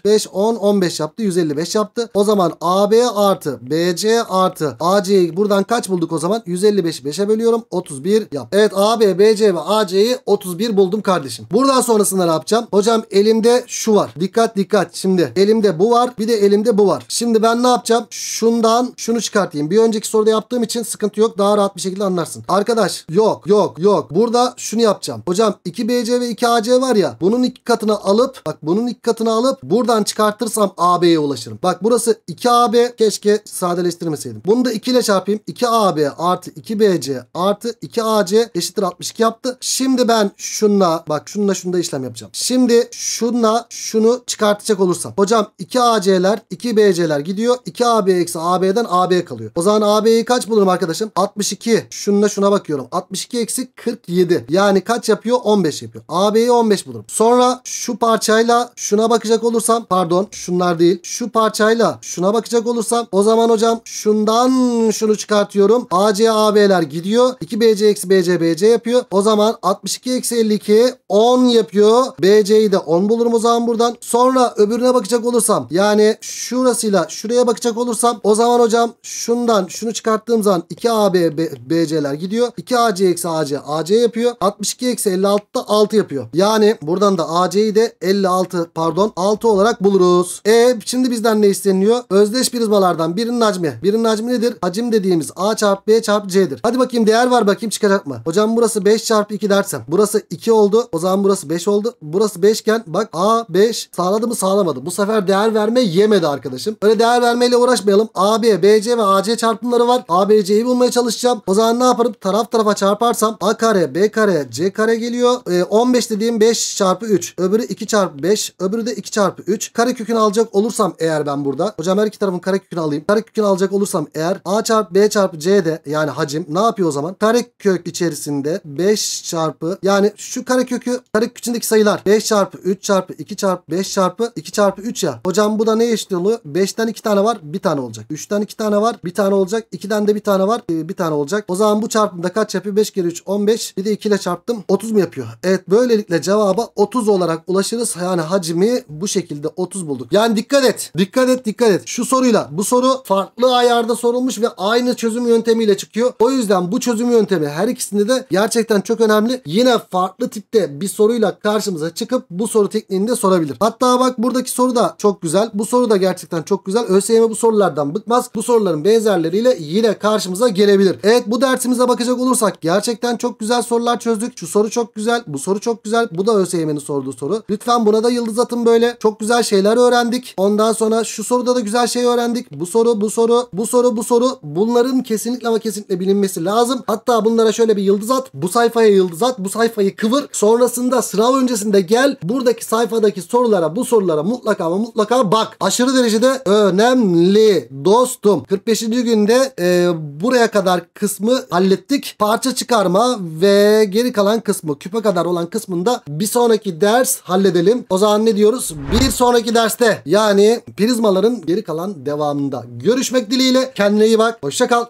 5 10 15 yaptı 155 yaptı. O zaman AB artı BC artı AC'yi buradan kaç bulduk o zaman? 155'i 5'e bölüyorum 31 yap. Evet AB, BC ve AC'yi 31 buldum kardeşim. Buradan sonrasında ne yapacağım? Hocam elimde şu var. Dikkat dikkat. Şimdi elimde bu var. Bir de elimde bu var. Şimdi ben ne yapacağım? Şundan şunu çıkartayım. Bir önceki soruda yaptığım için sıkıntı yok. Daha rahat bir şekilde anlarsın. Arkadaş yok yok yok. Burada şunu yapacağım. Hocam 2BC ve 2AC var ya. Bunun iki katını alıp bak bunun iki katını alıp buradan çıkartırsam AB'ye ulaşırım. Bak burası 2AB keşke sadeleştirmeseydim. Bunu da 2 ile çarpayım. 2AB artı 2BC artı 2AC eşittir 62 yaptı. Şimdi ben şunla bak şunla şunda işlem yapacağım. Şimdi şunla şunu çıkartacak olursam. Hocam 2AC'ler 2BC'ler gidiyor. 2AB eksi AB'den AB kalıyor. O zaman AB'yi kaç bulurum arkadaşlar? arkadaşım? 62. Şununla şuna bakıyorum. 62 eksi 47. Yani kaç yapıyor? 15 yapıyor. AB'yi 15 bulurum. Sonra şu parçayla şuna bakacak olursam pardon şunlar değil. Şu parçayla şuna bakacak olursam o zaman hocam şundan şunu çıkartıyorum. AC AB'ler gidiyor. 2BC eksi BC BC yapıyor. O zaman 62 eksi 52 10 yapıyor. BC'yi de 10 bulurum o zaman buradan. Sonra öbürüne bakacak olursam yani şurasıyla şuraya bakacak olursam o zaman hocam şundan şunu çıkarttığım zaman 2 AB BC'ler gidiyor. 2 AC eksi AC AC yapıyor. 62 eksi 56 da 6 yapıyor. Yani buradan da AC'yi de 56 pardon 6 olarak buluruz. E şimdi bizden ne isteniyor? Özdeş prizmalardan birinin hacmi. Birinin hacmi nedir? Hacim dediğimiz A çarpı B çarpı C'dir. Hadi bakayım değer var bakayım çıkacak mı? Hocam burası 5 çarpı 2 dersem. Burası 2 oldu. O zaman burası 5 oldu. Burası 5 iken bak A 5 sağladı mı sağlamadı. Bu sefer değer verme yemedi arkadaşım. Öyle değer vermeyle uğraşmayalım. AB, BC ve AC çarpımları var. ABC'yi bulmaya çalışacağım. O zaman ne yaparım? Taraf tarafa çarparsam A kare, B kare, C kare geliyor. E, 15 dediğim 5 çarpı 3. Öbürü 2 çarpı 5. Öbürü de 2 çarpı 3. Kare kökünü alacak olursam eğer ben burada. Hocam her iki tarafın kare kökünü alayım. Kare kökünü alacak olursam eğer A çarpı B çarpı C de yani hacim ne yapıyor o zaman? Kare kök içerisinde 5 çarpı yani şu kare kökü kare içindeki sayılar 5 çarpı 3 çarpı 2 çarpı 5 çarpı 2 çarpı 3 ya. Hocam bu da ne eşit oluyor? 5'ten 2 tane var 1 tane olacak. 3'ten 2 tane var 1 tane olacak. 2'den de 1 tane var var? Ee, bir tane olacak. O zaman bu çarpımda kaç yapıyor? 5 kere 3 15. Bir de 2 ile çarptım. 30 mu yapıyor? Evet böylelikle cevaba 30 olarak ulaşırız. Yani hacmi bu şekilde 30 bulduk. Yani dikkat et. Dikkat et dikkat et. Şu soruyla bu soru farklı ayarda sorulmuş ve aynı çözüm yöntemiyle çıkıyor. O yüzden bu çözüm yöntemi her ikisinde de gerçekten çok önemli. Yine farklı tipte bir soruyla karşımıza çıkıp bu soru tekniğini de sorabilir. Hatta bak buradaki soru da çok güzel. Bu soru da gerçekten çok güzel. ÖSYM bu sorulardan bıkmaz. Bu soruların benzerleriyle yine karşımıza başımıza gelebilir. Evet bu dersimize bakacak olursak gerçekten çok güzel sorular çözdük. Şu soru çok güzel, bu soru çok güzel. Bu da ÖSYM'nin sorduğu soru. Lütfen buna da yıldız atın böyle. Çok güzel şeyler öğrendik. Ondan sonra şu soruda da güzel şey öğrendik. Bu soru, bu soru, bu soru, bu soru. Bunların kesinlikle ama kesinlikle bilinmesi lazım. Hatta bunlara şöyle bir yıldız at. Bu sayfaya yıldız at. Bu sayfayı kıvır. Sonrasında sınav öncesinde gel. Buradaki sayfadaki sorulara, bu sorulara mutlaka ama mutlaka bak. Aşırı derecede önemli dostum. 45. günde e, bu buraya kadar kısmı hallettik. Parça çıkarma ve geri kalan kısmı küpe kadar olan kısmında bir sonraki ders halledelim. O zaman ne diyoruz? Bir sonraki derste yani prizmaların geri kalan devamında görüşmek dileğiyle. Kendine iyi bak. Hoşça kal.